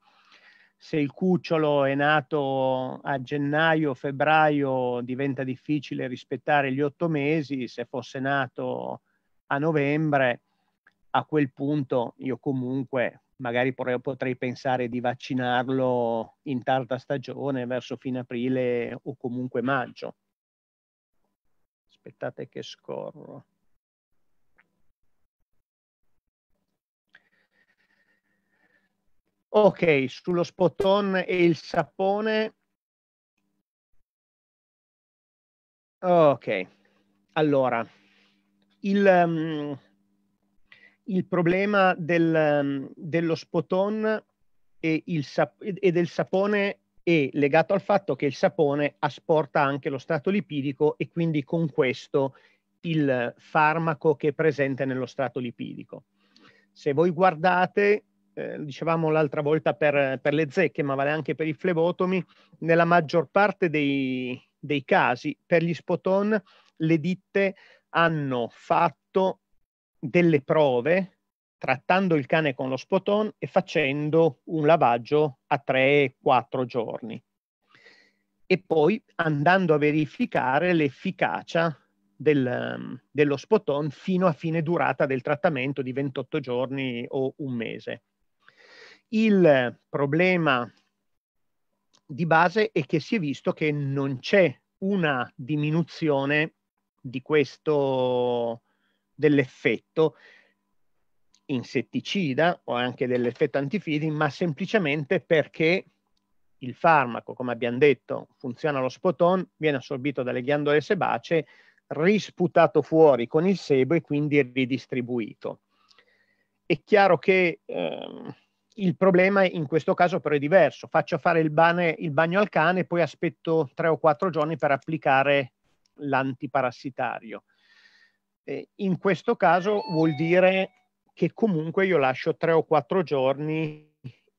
Se il cucciolo è nato a gennaio, febbraio, diventa difficile rispettare gli otto mesi. Se fosse nato a novembre, a quel punto io comunque magari potrei pensare di vaccinarlo in tarda stagione, verso fine aprile o comunque maggio. Aspettate che scorro. Ok, sullo spoton e il sapone. Ok, allora, il, mm, il problema del, ehm, dello spot-on e, e, del sapone è legato al fatto che il sapone asporta anche lo strato lipidico e quindi con questo il farmaco che è presente nello strato lipidico. Se voi guardate, eh, dicevamo l'altra volta per, per, le zecche, ma vale anche per i flebotomi, nella maggior parte dei, dei casi per gli spoton le ditte hanno fatto delle prove trattando il cane con lo spoton e facendo un lavaggio a 3-4 giorni e poi andando a verificare l'efficacia del, ehm, dello spoton fino a fine durata del trattamento di 28 giorni o un mese. Il problema di base è che si è visto che non c'è una diminuzione di questo dell'effetto insetticida o anche dell'effetto antifidi, ma semplicemente perché il farmaco, come abbiamo detto, funziona allo spoton, viene assorbito dalle ghiandole sebacee, risputato fuori con il sebo e quindi ridistribuito. È chiaro che ehm, il problema in questo caso però è diverso. Faccio fare il, bane, il bagno al cane e poi aspetto tre o quattro giorni per applicare l'antiparassitario eh, in questo caso vuol dire che comunque io lascio tre o quattro giorni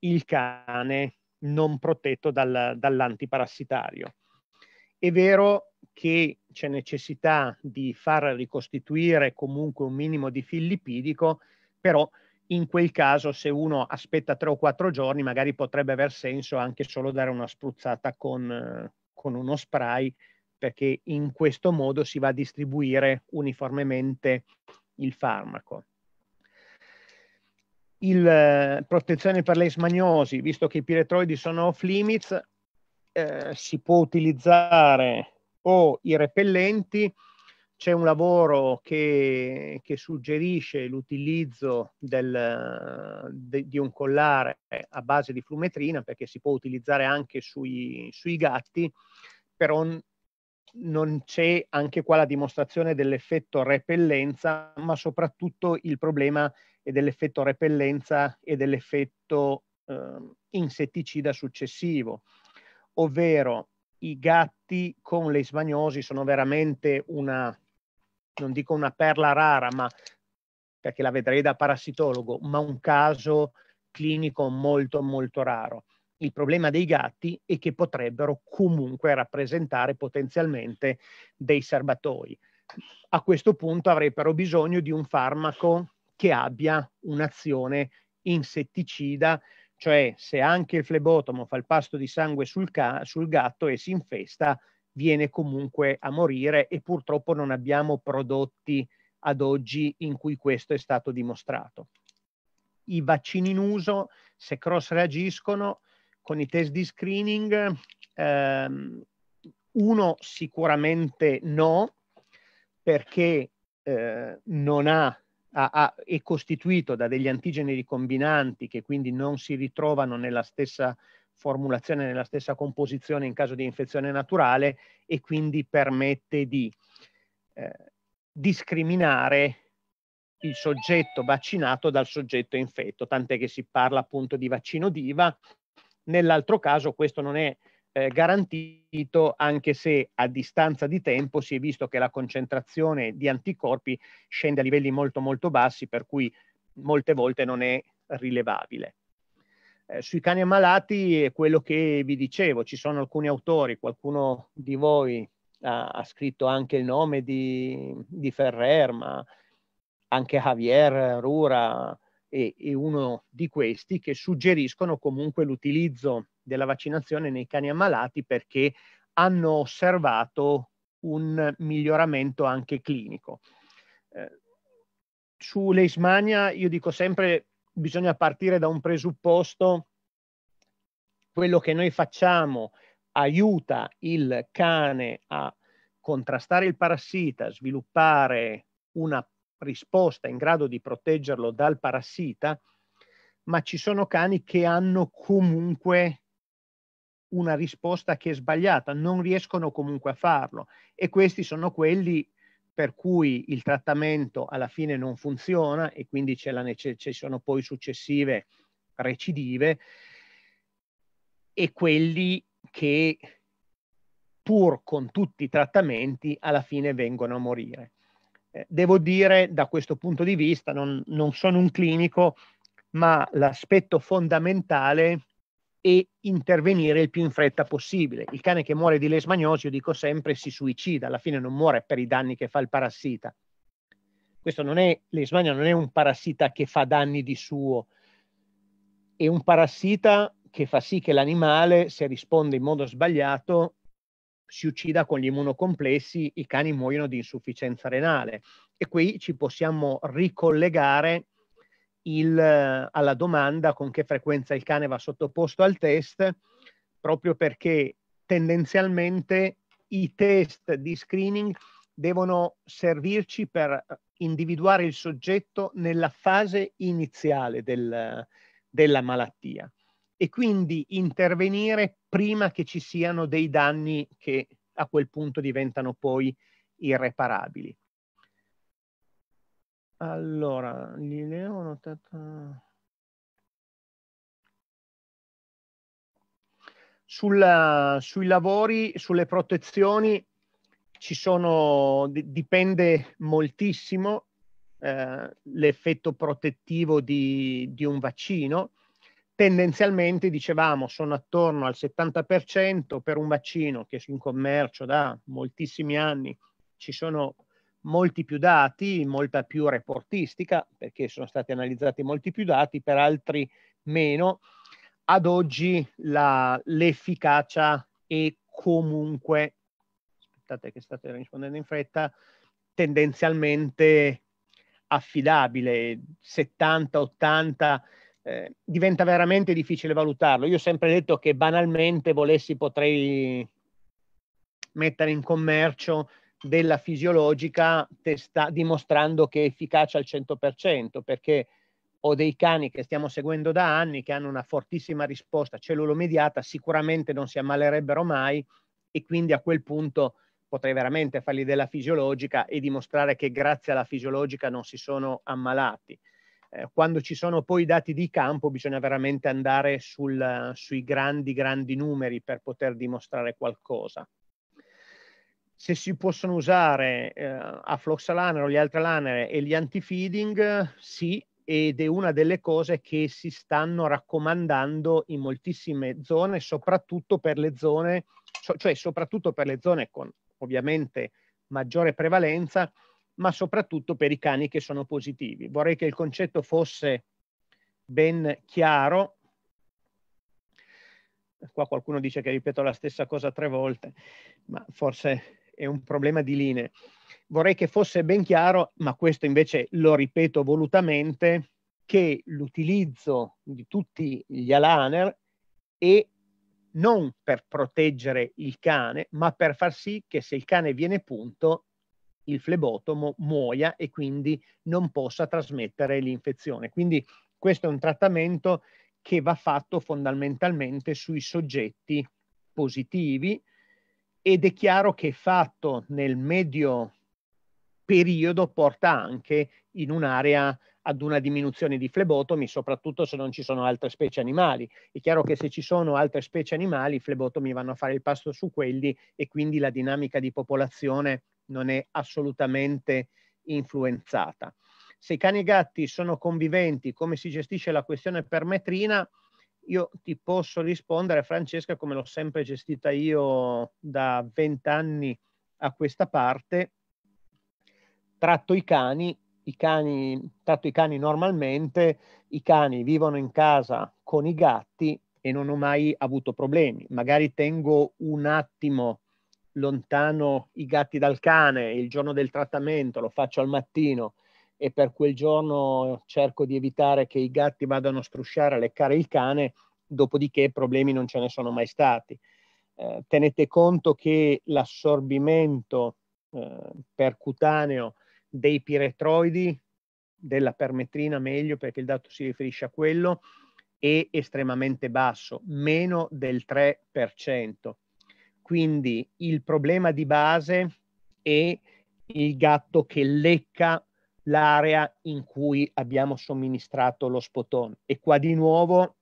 il cane non protetto dal, dall'antiparassitario. È vero che c'è necessità di far ricostituire comunque un minimo di fil lipidico, però in quel caso se uno aspetta tre o quattro giorni magari potrebbe aver senso anche solo dare una spruzzata con, eh, con uno spray perché in questo modo si va a distribuire uniformemente il farmaco. Il eh, protezione per le ismaniosi, visto che i piretroidi sono off limits, eh, si può utilizzare o i repellenti, c'è un lavoro che, che suggerisce l'utilizzo del, de, di un collare a base di flumetrina perché si può utilizzare anche sui, sui gatti, però non c'è anche qua la dimostrazione dell'effetto repellenza, ma soprattutto il problema è dell'effetto repellenza e dell'effetto eh, insetticida successivo, ovvero i gatti con le ismagnosi sono veramente una, non dico una perla rara, ma perché la vedrei da parassitologo, ma un caso clinico molto molto raro il problema dei gatti e che potrebbero comunque rappresentare potenzialmente dei serbatoi. A questo punto avrei però bisogno di un farmaco che abbia un'azione insetticida, cioè se anche il flebotomo fa il pasto di sangue sul, ca- sul gatto e si infesta, viene comunque a morire e purtroppo non abbiamo prodotti ad oggi in cui questo è stato dimostrato. I vaccini in uso, se cross reagiscono, con i test di screening, ehm, uno sicuramente no, perché eh, non ha, ha, ha, è costituito da degli antigeni ricombinanti che quindi non si ritrovano nella stessa formulazione, nella stessa composizione in caso di infezione naturale e quindi permette di eh, discriminare il soggetto vaccinato dal soggetto infetto, tant'è che si parla appunto di vaccino diva Nell'altro caso questo non è eh, garantito anche se a distanza di tempo si è visto che la concentrazione di anticorpi scende a livelli molto molto bassi per cui molte volte non è rilevabile. Eh, sui cani ammalati è quello che vi dicevo, ci sono alcuni autori, qualcuno di voi ha, ha scritto anche il nome di, di Ferrer, ma anche Javier Rura, e, e uno di questi che suggeriscono comunque l'utilizzo della vaccinazione nei cani ammalati perché hanno osservato un miglioramento anche clinico. Eh, Sull'eismania io dico sempre bisogna partire da un presupposto, quello che noi facciamo aiuta il cane a contrastare il parassita, sviluppare una risposta in grado di proteggerlo dal parassita, ma ci sono cani che hanno comunque una risposta che è sbagliata, non riescono comunque a farlo e questi sono quelli per cui il trattamento alla fine non funziona e quindi ci sono poi successive recidive e quelli che pur con tutti i trattamenti alla fine vengono a morire. Eh, devo dire, da questo punto di vista, non, non sono un clinico, ma l'aspetto fondamentale è intervenire il più in fretta possibile. Il cane che muore di lesmagnosi, io dico sempre, si suicida, alla fine non muore per i danni che fa il parassita. Questo non è, l'esmania non è un parassita che fa danni di suo, è un parassita che fa sì che l'animale, se risponde in modo sbagliato, si uccida con gli immunocomplessi, i cani muoiono di insufficienza renale. E qui ci possiamo ricollegare il, eh, alla domanda con che frequenza il cane va sottoposto al test, proprio perché tendenzialmente i test di screening devono servirci per eh, individuare il soggetto nella fase iniziale del, della malattia e quindi intervenire prima che ci siano dei danni che a quel punto diventano poi irreparabili. Allora, gli ho notato... Sulla, sui lavori, sulle protezioni, ci sono, dipende moltissimo eh, l'effetto protettivo di, di un vaccino tendenzialmente dicevamo sono attorno al 70% per un vaccino che è in commercio da moltissimi anni, ci sono molti più dati, molta più reportistica, perché sono stati analizzati molti più dati, per altri meno. Ad oggi la, l'efficacia è comunque, aspettate che state rispondendo in fretta, tendenzialmente affidabile, 70-80 eh, diventa veramente difficile valutarlo. Io ho sempre detto che banalmente volessi potrei mettere in commercio della fisiologica testa, dimostrando che è efficace al 100%, perché ho dei cani che stiamo seguendo da anni, che hanno una fortissima risposta cellulomediata, sicuramente non si ammalerebbero mai e quindi a quel punto potrei veramente fargli della fisiologica e dimostrare che grazie alla fisiologica non si sono ammalati. Eh, quando ci sono poi i dati di campo bisogna veramente andare sul, sui grandi, grandi numeri per poter dimostrare qualcosa. Se si possono usare eh, o gli altri lanere e gli antifeeding, sì, ed è una delle cose che si stanno raccomandando in moltissime zone, soprattutto per le zone, cioè soprattutto per le zone con ovviamente maggiore prevalenza ma soprattutto per i cani che sono positivi. Vorrei che il concetto fosse ben chiaro. Qua qualcuno dice che ripeto la stessa cosa tre volte, ma forse è un problema di linee. Vorrei che fosse ben chiaro, ma questo invece lo ripeto volutamente, che l'utilizzo di tutti gli alaner è non per proteggere il cane, ma per far sì che se il cane viene punto il flebotomo muoia e quindi non possa trasmettere l'infezione. Quindi questo è un trattamento che va fatto fondamentalmente sui soggetti positivi ed è chiaro che fatto nel medio periodo porta anche in un'area ad una diminuzione di flebotomi, soprattutto se non ci sono altre specie animali. È chiaro che se ci sono altre specie animali, i flebotomi vanno a fare il pasto su quelli e quindi la dinamica di popolazione non è assolutamente influenzata. Se i cani e i gatti sono conviventi, come si gestisce la questione per metrina? Io ti posso rispondere, Francesca, come l'ho sempre gestita io da vent'anni a questa parte. Tratto i cani, i cani, tratto i cani normalmente, i cani vivono in casa con i gatti e non ho mai avuto problemi. Magari tengo un attimo lontano i gatti dal cane, il giorno del trattamento lo faccio al mattino e per quel giorno cerco di evitare che i gatti vadano a strusciare, a leccare il cane, dopodiché problemi non ce ne sono mai stati. Eh, tenete conto che l'assorbimento eh, percutaneo dei piretroidi, della permetrina meglio perché il dato si riferisce a quello, è estremamente basso, meno del 3%. Quindi il problema di base è il gatto che lecca l'area in cui abbiamo somministrato lo spotone. E qua di nuovo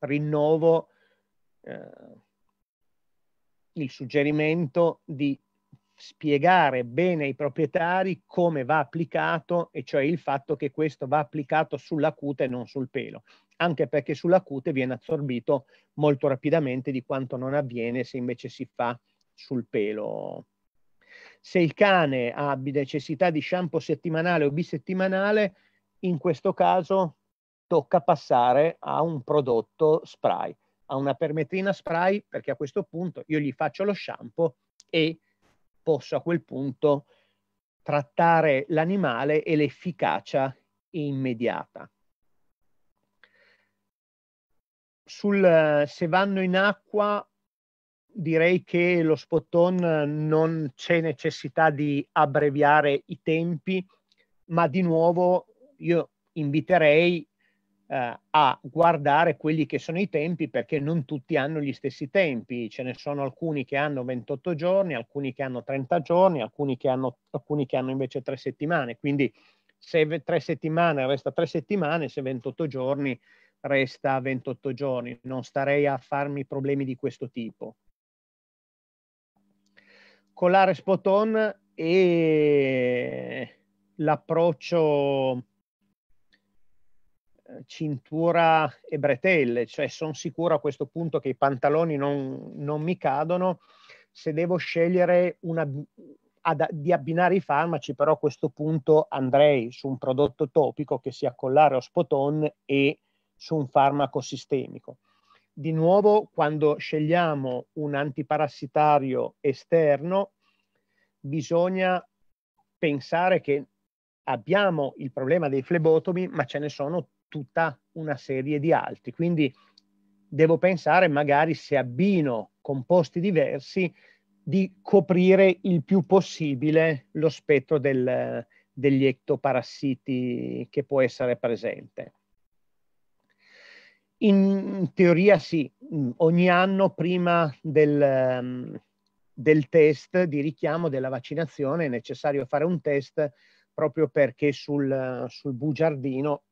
rinnovo eh, il suggerimento di spiegare bene ai proprietari come va applicato, e cioè il fatto che questo va applicato sulla cute e non sul pelo anche perché sulla cute viene assorbito molto rapidamente di quanto non avviene se invece si fa sul pelo. Se il cane ha necessità di shampoo settimanale o bisettimanale, in questo caso tocca passare a un prodotto spray, a una permetrina spray, perché a questo punto io gli faccio lo shampoo e posso a quel punto trattare l'animale e l'efficacia immediata. Sul se vanno in acqua direi che lo spot on eh, non c'è necessità di abbreviare i tempi, ma di nuovo io inviterei eh, a guardare quelli che sono i tempi perché non tutti hanno gli stessi tempi, ce ne sono alcuni che hanno 28 giorni, alcuni che hanno 30 giorni, alcuni che hanno, alcuni che hanno invece tre settimane, quindi se tre settimane resta tre settimane, se 28 giorni resta 28 giorni, non starei a farmi problemi di questo tipo. Collare l'are spot on e l'approccio eh, cintura e bretelle, cioè sono sicuro a questo punto che i pantaloni non, non mi cadono, se devo scegliere una, ad, di abbinare i farmaci, però a questo punto andrei su un prodotto topico che sia collare o spoton e su un farmaco sistemico. Di nuovo, quando scegliamo un antiparassitario esterno, bisogna pensare che abbiamo il problema dei flebotomi, ma ce ne sono tutta una serie di altri. Quindi devo pensare magari se abbino composti diversi di coprire il più possibile lo spettro del, degli ectoparassiti che può essere presente. In teoria sì, mm, ogni anno prima del, ehm, del test di richiamo della vaccinazione è necessario fare un test proprio perché sul, sul bugiardino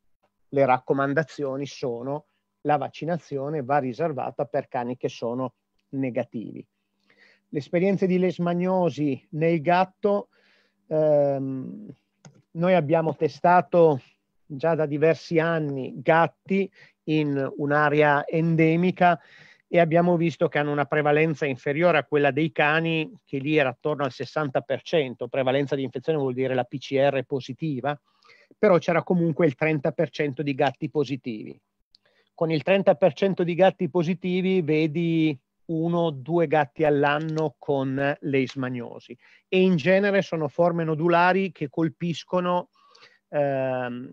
le raccomandazioni sono la vaccinazione va riservata per cani che sono negativi. L'esperienza di lesmagnosi nel gatto, ehm, noi abbiamo testato già da diversi anni gatti in un'area endemica e abbiamo visto che hanno una prevalenza inferiore a quella dei cani, che lì era attorno al 60%, prevalenza di infezione vuol dire la PCR positiva, però c'era comunque il 30% di gatti positivi. Con il 30% di gatti positivi vedi uno, o due gatti all'anno con leismaniosi e in genere sono forme nodulari che colpiscono ehm,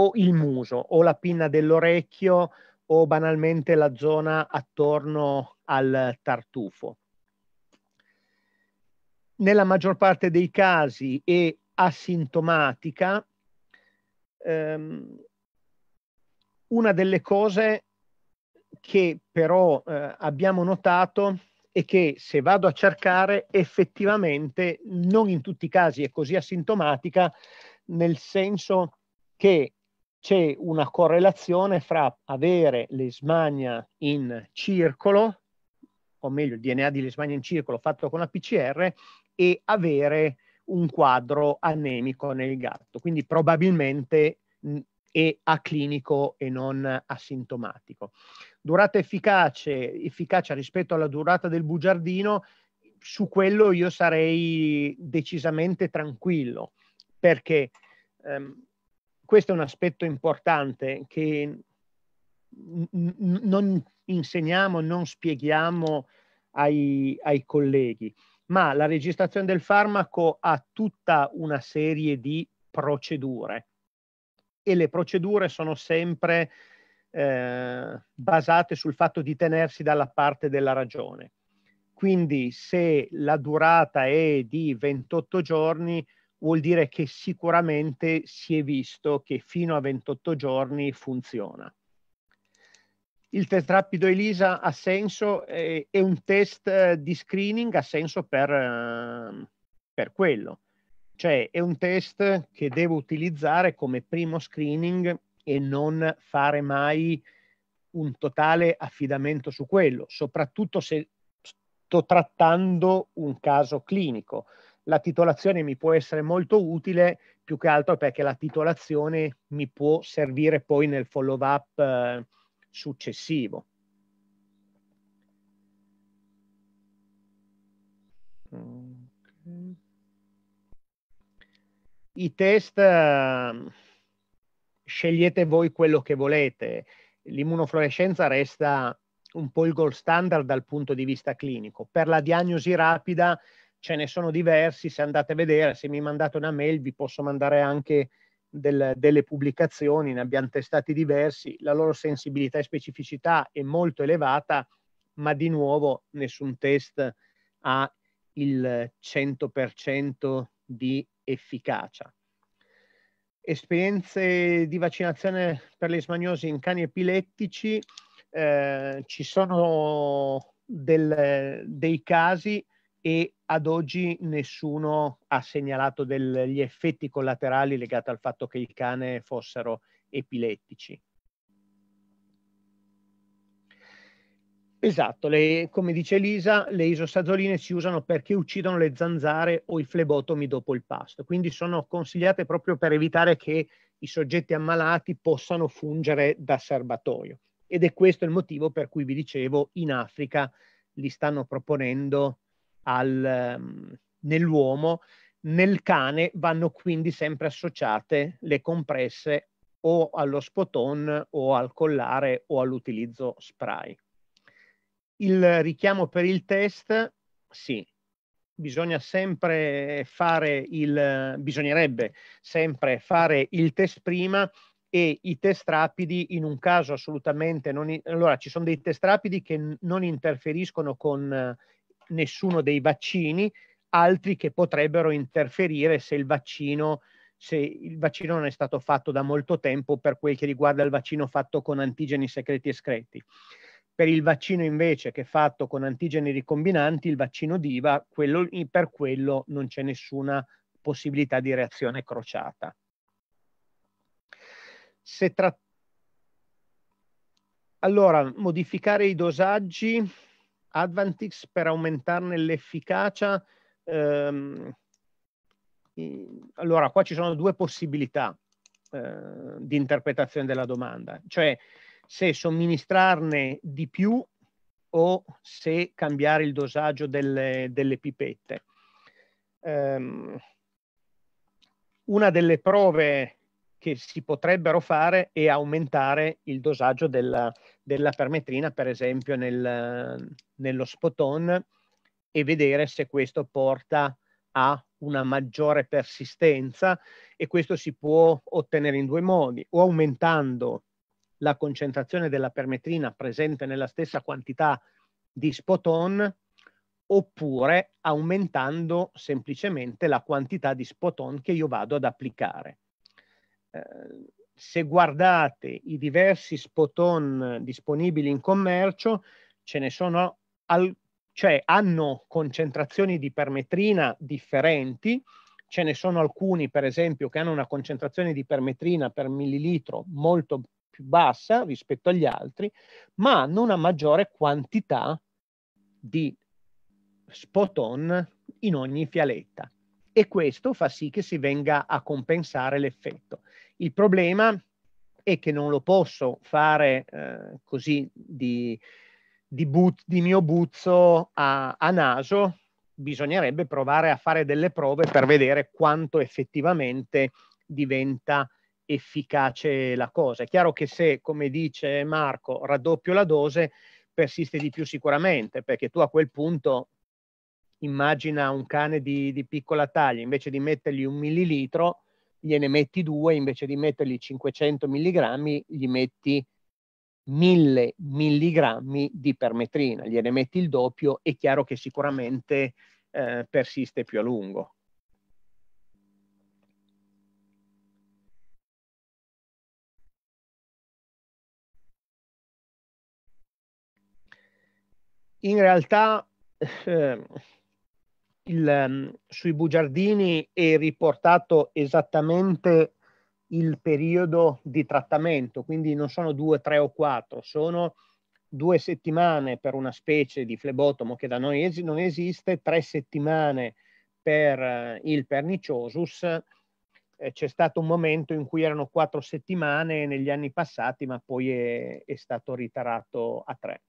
o il muso o la pinna dell'orecchio o banalmente la zona attorno al tartufo. Nella maggior parte dei casi è asintomatica. Ehm, una delle cose che però eh, abbiamo notato è che se vado a cercare effettivamente non in tutti i casi è così asintomatica, nel senso che c'è una correlazione fra avere l'esmania in circolo, o meglio il DNA di lesmania in circolo fatto con la PCR, e avere un quadro anemico nel gatto. Quindi probabilmente mm, è aclinico e non asintomatico. Durata efficace, efficacia rispetto alla durata del bugiardino, su quello io sarei decisamente tranquillo perché ehm, questo è un aspetto importante che n- non insegniamo, non spieghiamo ai, ai colleghi, ma la registrazione del farmaco ha tutta una serie di procedure e le procedure sono sempre eh, basate sul fatto di tenersi dalla parte della ragione. Quindi se la durata è di 28 giorni, vuol dire che sicuramente si è visto che fino a 28 giorni funziona. Il test rapido ELISA ha senso, eh, è un test eh, di screening, ha senso per, eh, per quello. Cioè è un test che devo utilizzare come primo screening e non fare mai un totale affidamento su quello, soprattutto se sto trattando un caso clinico la titolazione mi può essere molto utile, più che altro perché la titolazione mi può servire poi nel follow up eh, successivo. Okay. I test eh, scegliete voi quello che volete. L'immunofluorescenza resta un po' il gold standard dal punto di vista clinico. Per la diagnosi rapida ce ne sono diversi, se andate a vedere, se mi mandate una mail vi posso mandare anche del, delle pubblicazioni, ne abbiamo testati diversi, la loro sensibilità e specificità è molto elevata, ma di nuovo nessun test ha il 100% di efficacia. Esperienze di vaccinazione per le smaniosi in cani epilettici, eh, ci sono del, dei casi e ad oggi nessuno ha segnalato degli effetti collaterali legati al fatto che il cane fossero epilettici. Esatto, le, come dice Lisa, le isosazoline si usano perché uccidono le zanzare o i flebotomi dopo il pasto, quindi sono consigliate proprio per evitare che i soggetti ammalati possano fungere da serbatoio. Ed è questo il motivo per cui vi dicevo, in Africa li stanno proponendo al, ehm, nell'uomo, nel cane vanno quindi sempre associate le compresse o allo spoton o al collare o all'utilizzo spray. Il richiamo per il test, sì, bisogna sempre fare il, bisognerebbe sempre fare il test prima e i test rapidi in un caso assolutamente non... Allora, ci sono dei test rapidi che non interferiscono con nessuno dei vaccini, altri che potrebbero interferire se il vaccino se il vaccino non è stato fatto da molto tempo per quel che riguarda il vaccino fatto con antigeni secreti e screti. Per il vaccino invece che è fatto con antigeni ricombinanti, il vaccino DIVA, quello, per quello non c'è nessuna possibilità di reazione crociata. Se tra... Allora, modificare i dosaggi Advantix per aumentarne l'efficacia. Ehm, allora, qua ci sono due possibilità eh, di interpretazione della domanda, cioè se somministrarne di più o se cambiare il dosaggio delle, delle pipette. Ehm, una delle prove che si potrebbero fare è aumentare il dosaggio della, della permetrina, per esempio, nel, nello spoton e vedere se questo porta a una maggiore persistenza e questo si può ottenere in due modi, o aumentando la concentrazione della permetrina presente nella stessa quantità di spoton oppure aumentando semplicemente la quantità di spoton che io vado ad applicare. Eh, se guardate i diversi spoton disponibili in commercio, ce ne sono, al, cioè hanno concentrazioni di permetrina differenti, ce ne sono alcuni per esempio che hanno una concentrazione di permetrina per millilitro molto più bassa rispetto agli altri, ma hanno una maggiore quantità di spoton in ogni fialetta e questo fa sì che si venga a compensare l'effetto. Il problema è che non lo posso fare eh, così di, di, but, di, mio buzzo a, a naso, bisognerebbe provare a fare delle prove per vedere quanto effettivamente diventa efficace la cosa. È chiaro che se, come dice Marco, raddoppio la dose, persiste di più sicuramente, perché tu a quel punto immagina un cane di, di piccola taglia, invece di mettergli un millilitro, gliene metti due, invece di mettergli 500 mg, gli metti 1000 mg di permetrina, gliene metti il doppio, è chiaro che sicuramente eh, persiste più a lungo. In realtà eh, il, ehm, sui bugiardini è riportato esattamente il periodo di trattamento, quindi non sono due, tre o quattro, sono due settimane per una specie di flebotomo che da noi es- non esiste, tre settimane per uh, il perniciosus. c'è stato un momento in cui erano quattro settimane negli anni passati, ma poi è, è stato ritarato a tre.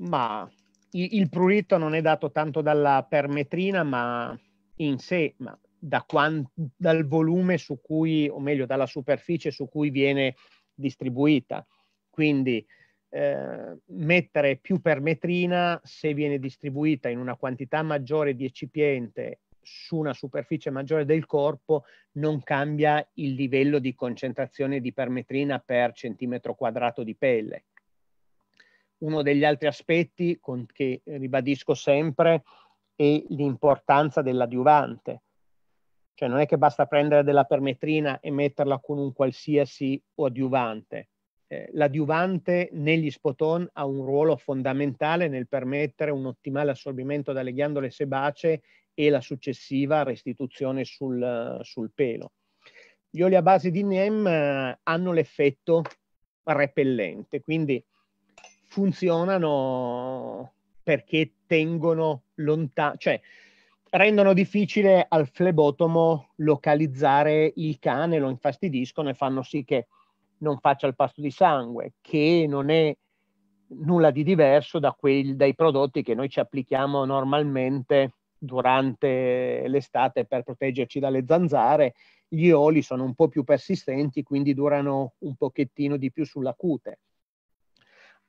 ma il prurito non è dato tanto dalla permetrina, ma in sé, ma da quant- dal volume su cui, o meglio, dalla superficie su cui viene distribuita. Quindi eh, mettere più permetrina se viene distribuita in una quantità maggiore di eccipiente su una superficie maggiore del corpo non cambia il livello di concentrazione di permetrina per centimetro quadrato di pelle uno degli altri aspetti con, che ribadisco sempre è l'importanza dell'adiuvante. Cioè non è che basta prendere della permetrina e metterla con un qualsiasi adiuvante. Eh, l'adiuvante negli spoton ha un ruolo fondamentale nel permettere un ottimale assorbimento dalle ghiandole sebacee e la successiva restituzione sul, sul pelo. Gli oli a base di NEM eh, hanno l'effetto repellente, quindi funzionano perché tengono lontano, cioè rendono difficile al flebotomo localizzare il cane, lo infastidiscono e fanno sì che non faccia il pasto di sangue, che non è nulla di diverso da quel, dai prodotti che noi ci applichiamo normalmente durante l'estate per proteggerci dalle zanzare. Gli oli sono un po' più persistenti, quindi durano un pochettino di più sulla cute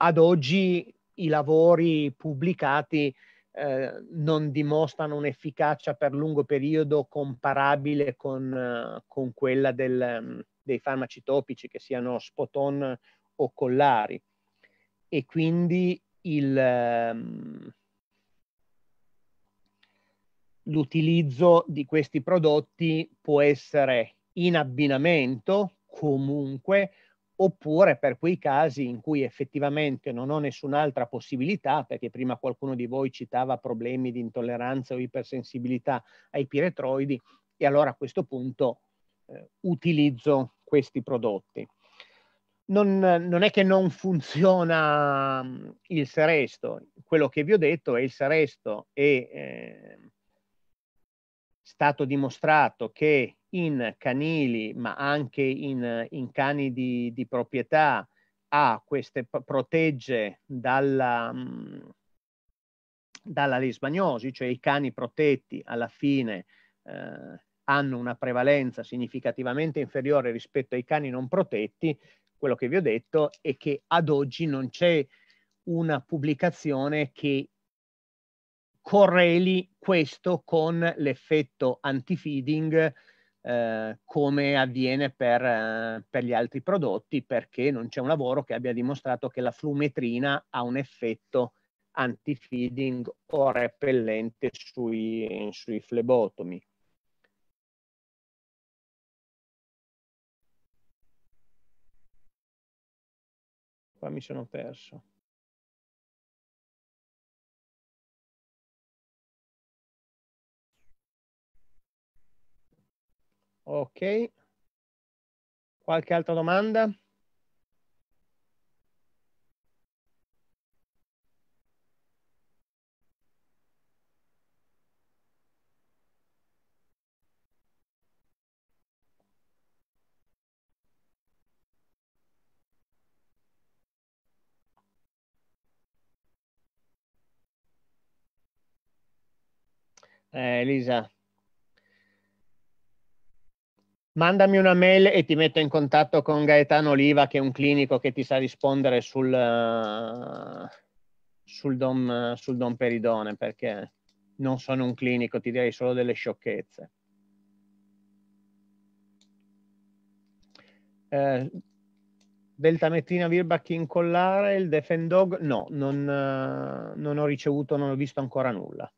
ad oggi i lavori pubblicati eh, non dimostrano un'efficacia per lungo periodo comparabile con, eh, con quella del, mm, dei farmaci topici, che siano spoton o collari. E quindi il, ehm, l'utilizzo di questi prodotti può essere in abbinamento comunque oppure per quei casi in cui effettivamente non ho nessun'altra possibilità, perché prima qualcuno di voi citava problemi di intolleranza o ipersensibilità ai piretroidi, e allora a questo punto eh, utilizzo questi prodotti. Non, non, è che non funziona mm, il seresto, quello che vi ho detto è il seresto è eh, stato dimostrato che in canili, ma anche in, in cani di, di, proprietà, ha queste, protegge dalla, mm, dalla leishmaniosi, cioè i cani protetti alla fine eh, hanno una prevalenza significativamente inferiore rispetto ai cani non protetti, quello che vi ho detto è che ad oggi non c'è una pubblicazione che correli questo con l'effetto anti-feeding eh, come avviene per, eh, per, gli altri prodotti, perché non c'è un lavoro che abbia dimostrato che la flumetrina ha un effetto anti-feeding o repellente sui, sui flebotomi. Qua mi sono perso. Ok. Qualche altra domanda? Eh, Elisa, Mandami una mail e ti metto in contatto con Gaetano Oliva, che è un clinico che ti sa rispondere sul, uh, sul, dom, sul dom peridone, perché non sono un clinico, ti direi solo delle sciocchezze. Eh, deltametrina Virbacchi incollare, il defendog, no, non, eh, non ho ricevuto, non ho visto ancora nulla.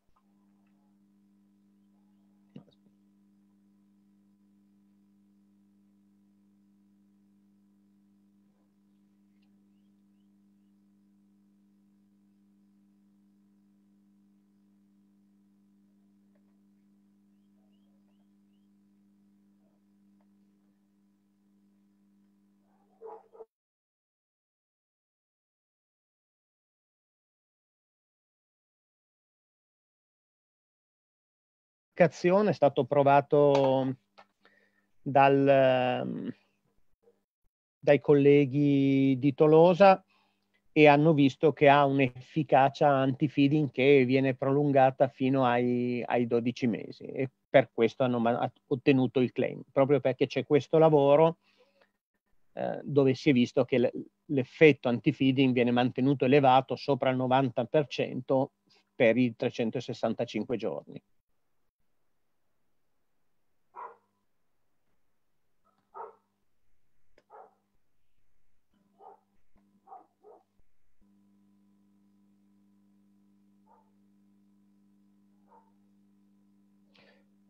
applicazione è stato provato mm, dal, mm, dai colleghi di Tolosa e hanno visto che ha un'efficacia anti-feeding che viene prolungata fino ai, ai 12 mesi e per questo hanno ottenuto il claim, proprio perché c'è questo lavoro eh, dove si è visto che l'effetto anti-feeding viene mantenuto elevato sopra il 90% per i 365 giorni.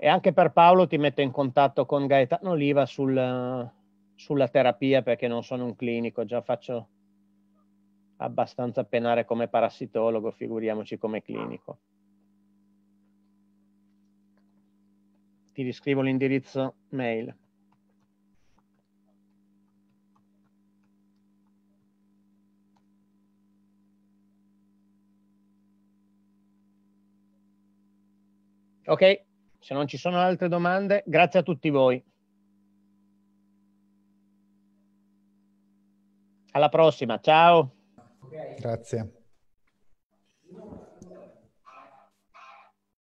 E anche per Paolo ti metto in contatto con Gaetano Oliva sul, sulla terapia perché non sono un clinico, già faccio abbastanza penare come parassitologo, figuriamoci come clinico. Ti riscrivo l'indirizzo mail. Ok. Se non ci sono altre domande, grazie a tutti voi. Alla prossima, ciao. Grazie.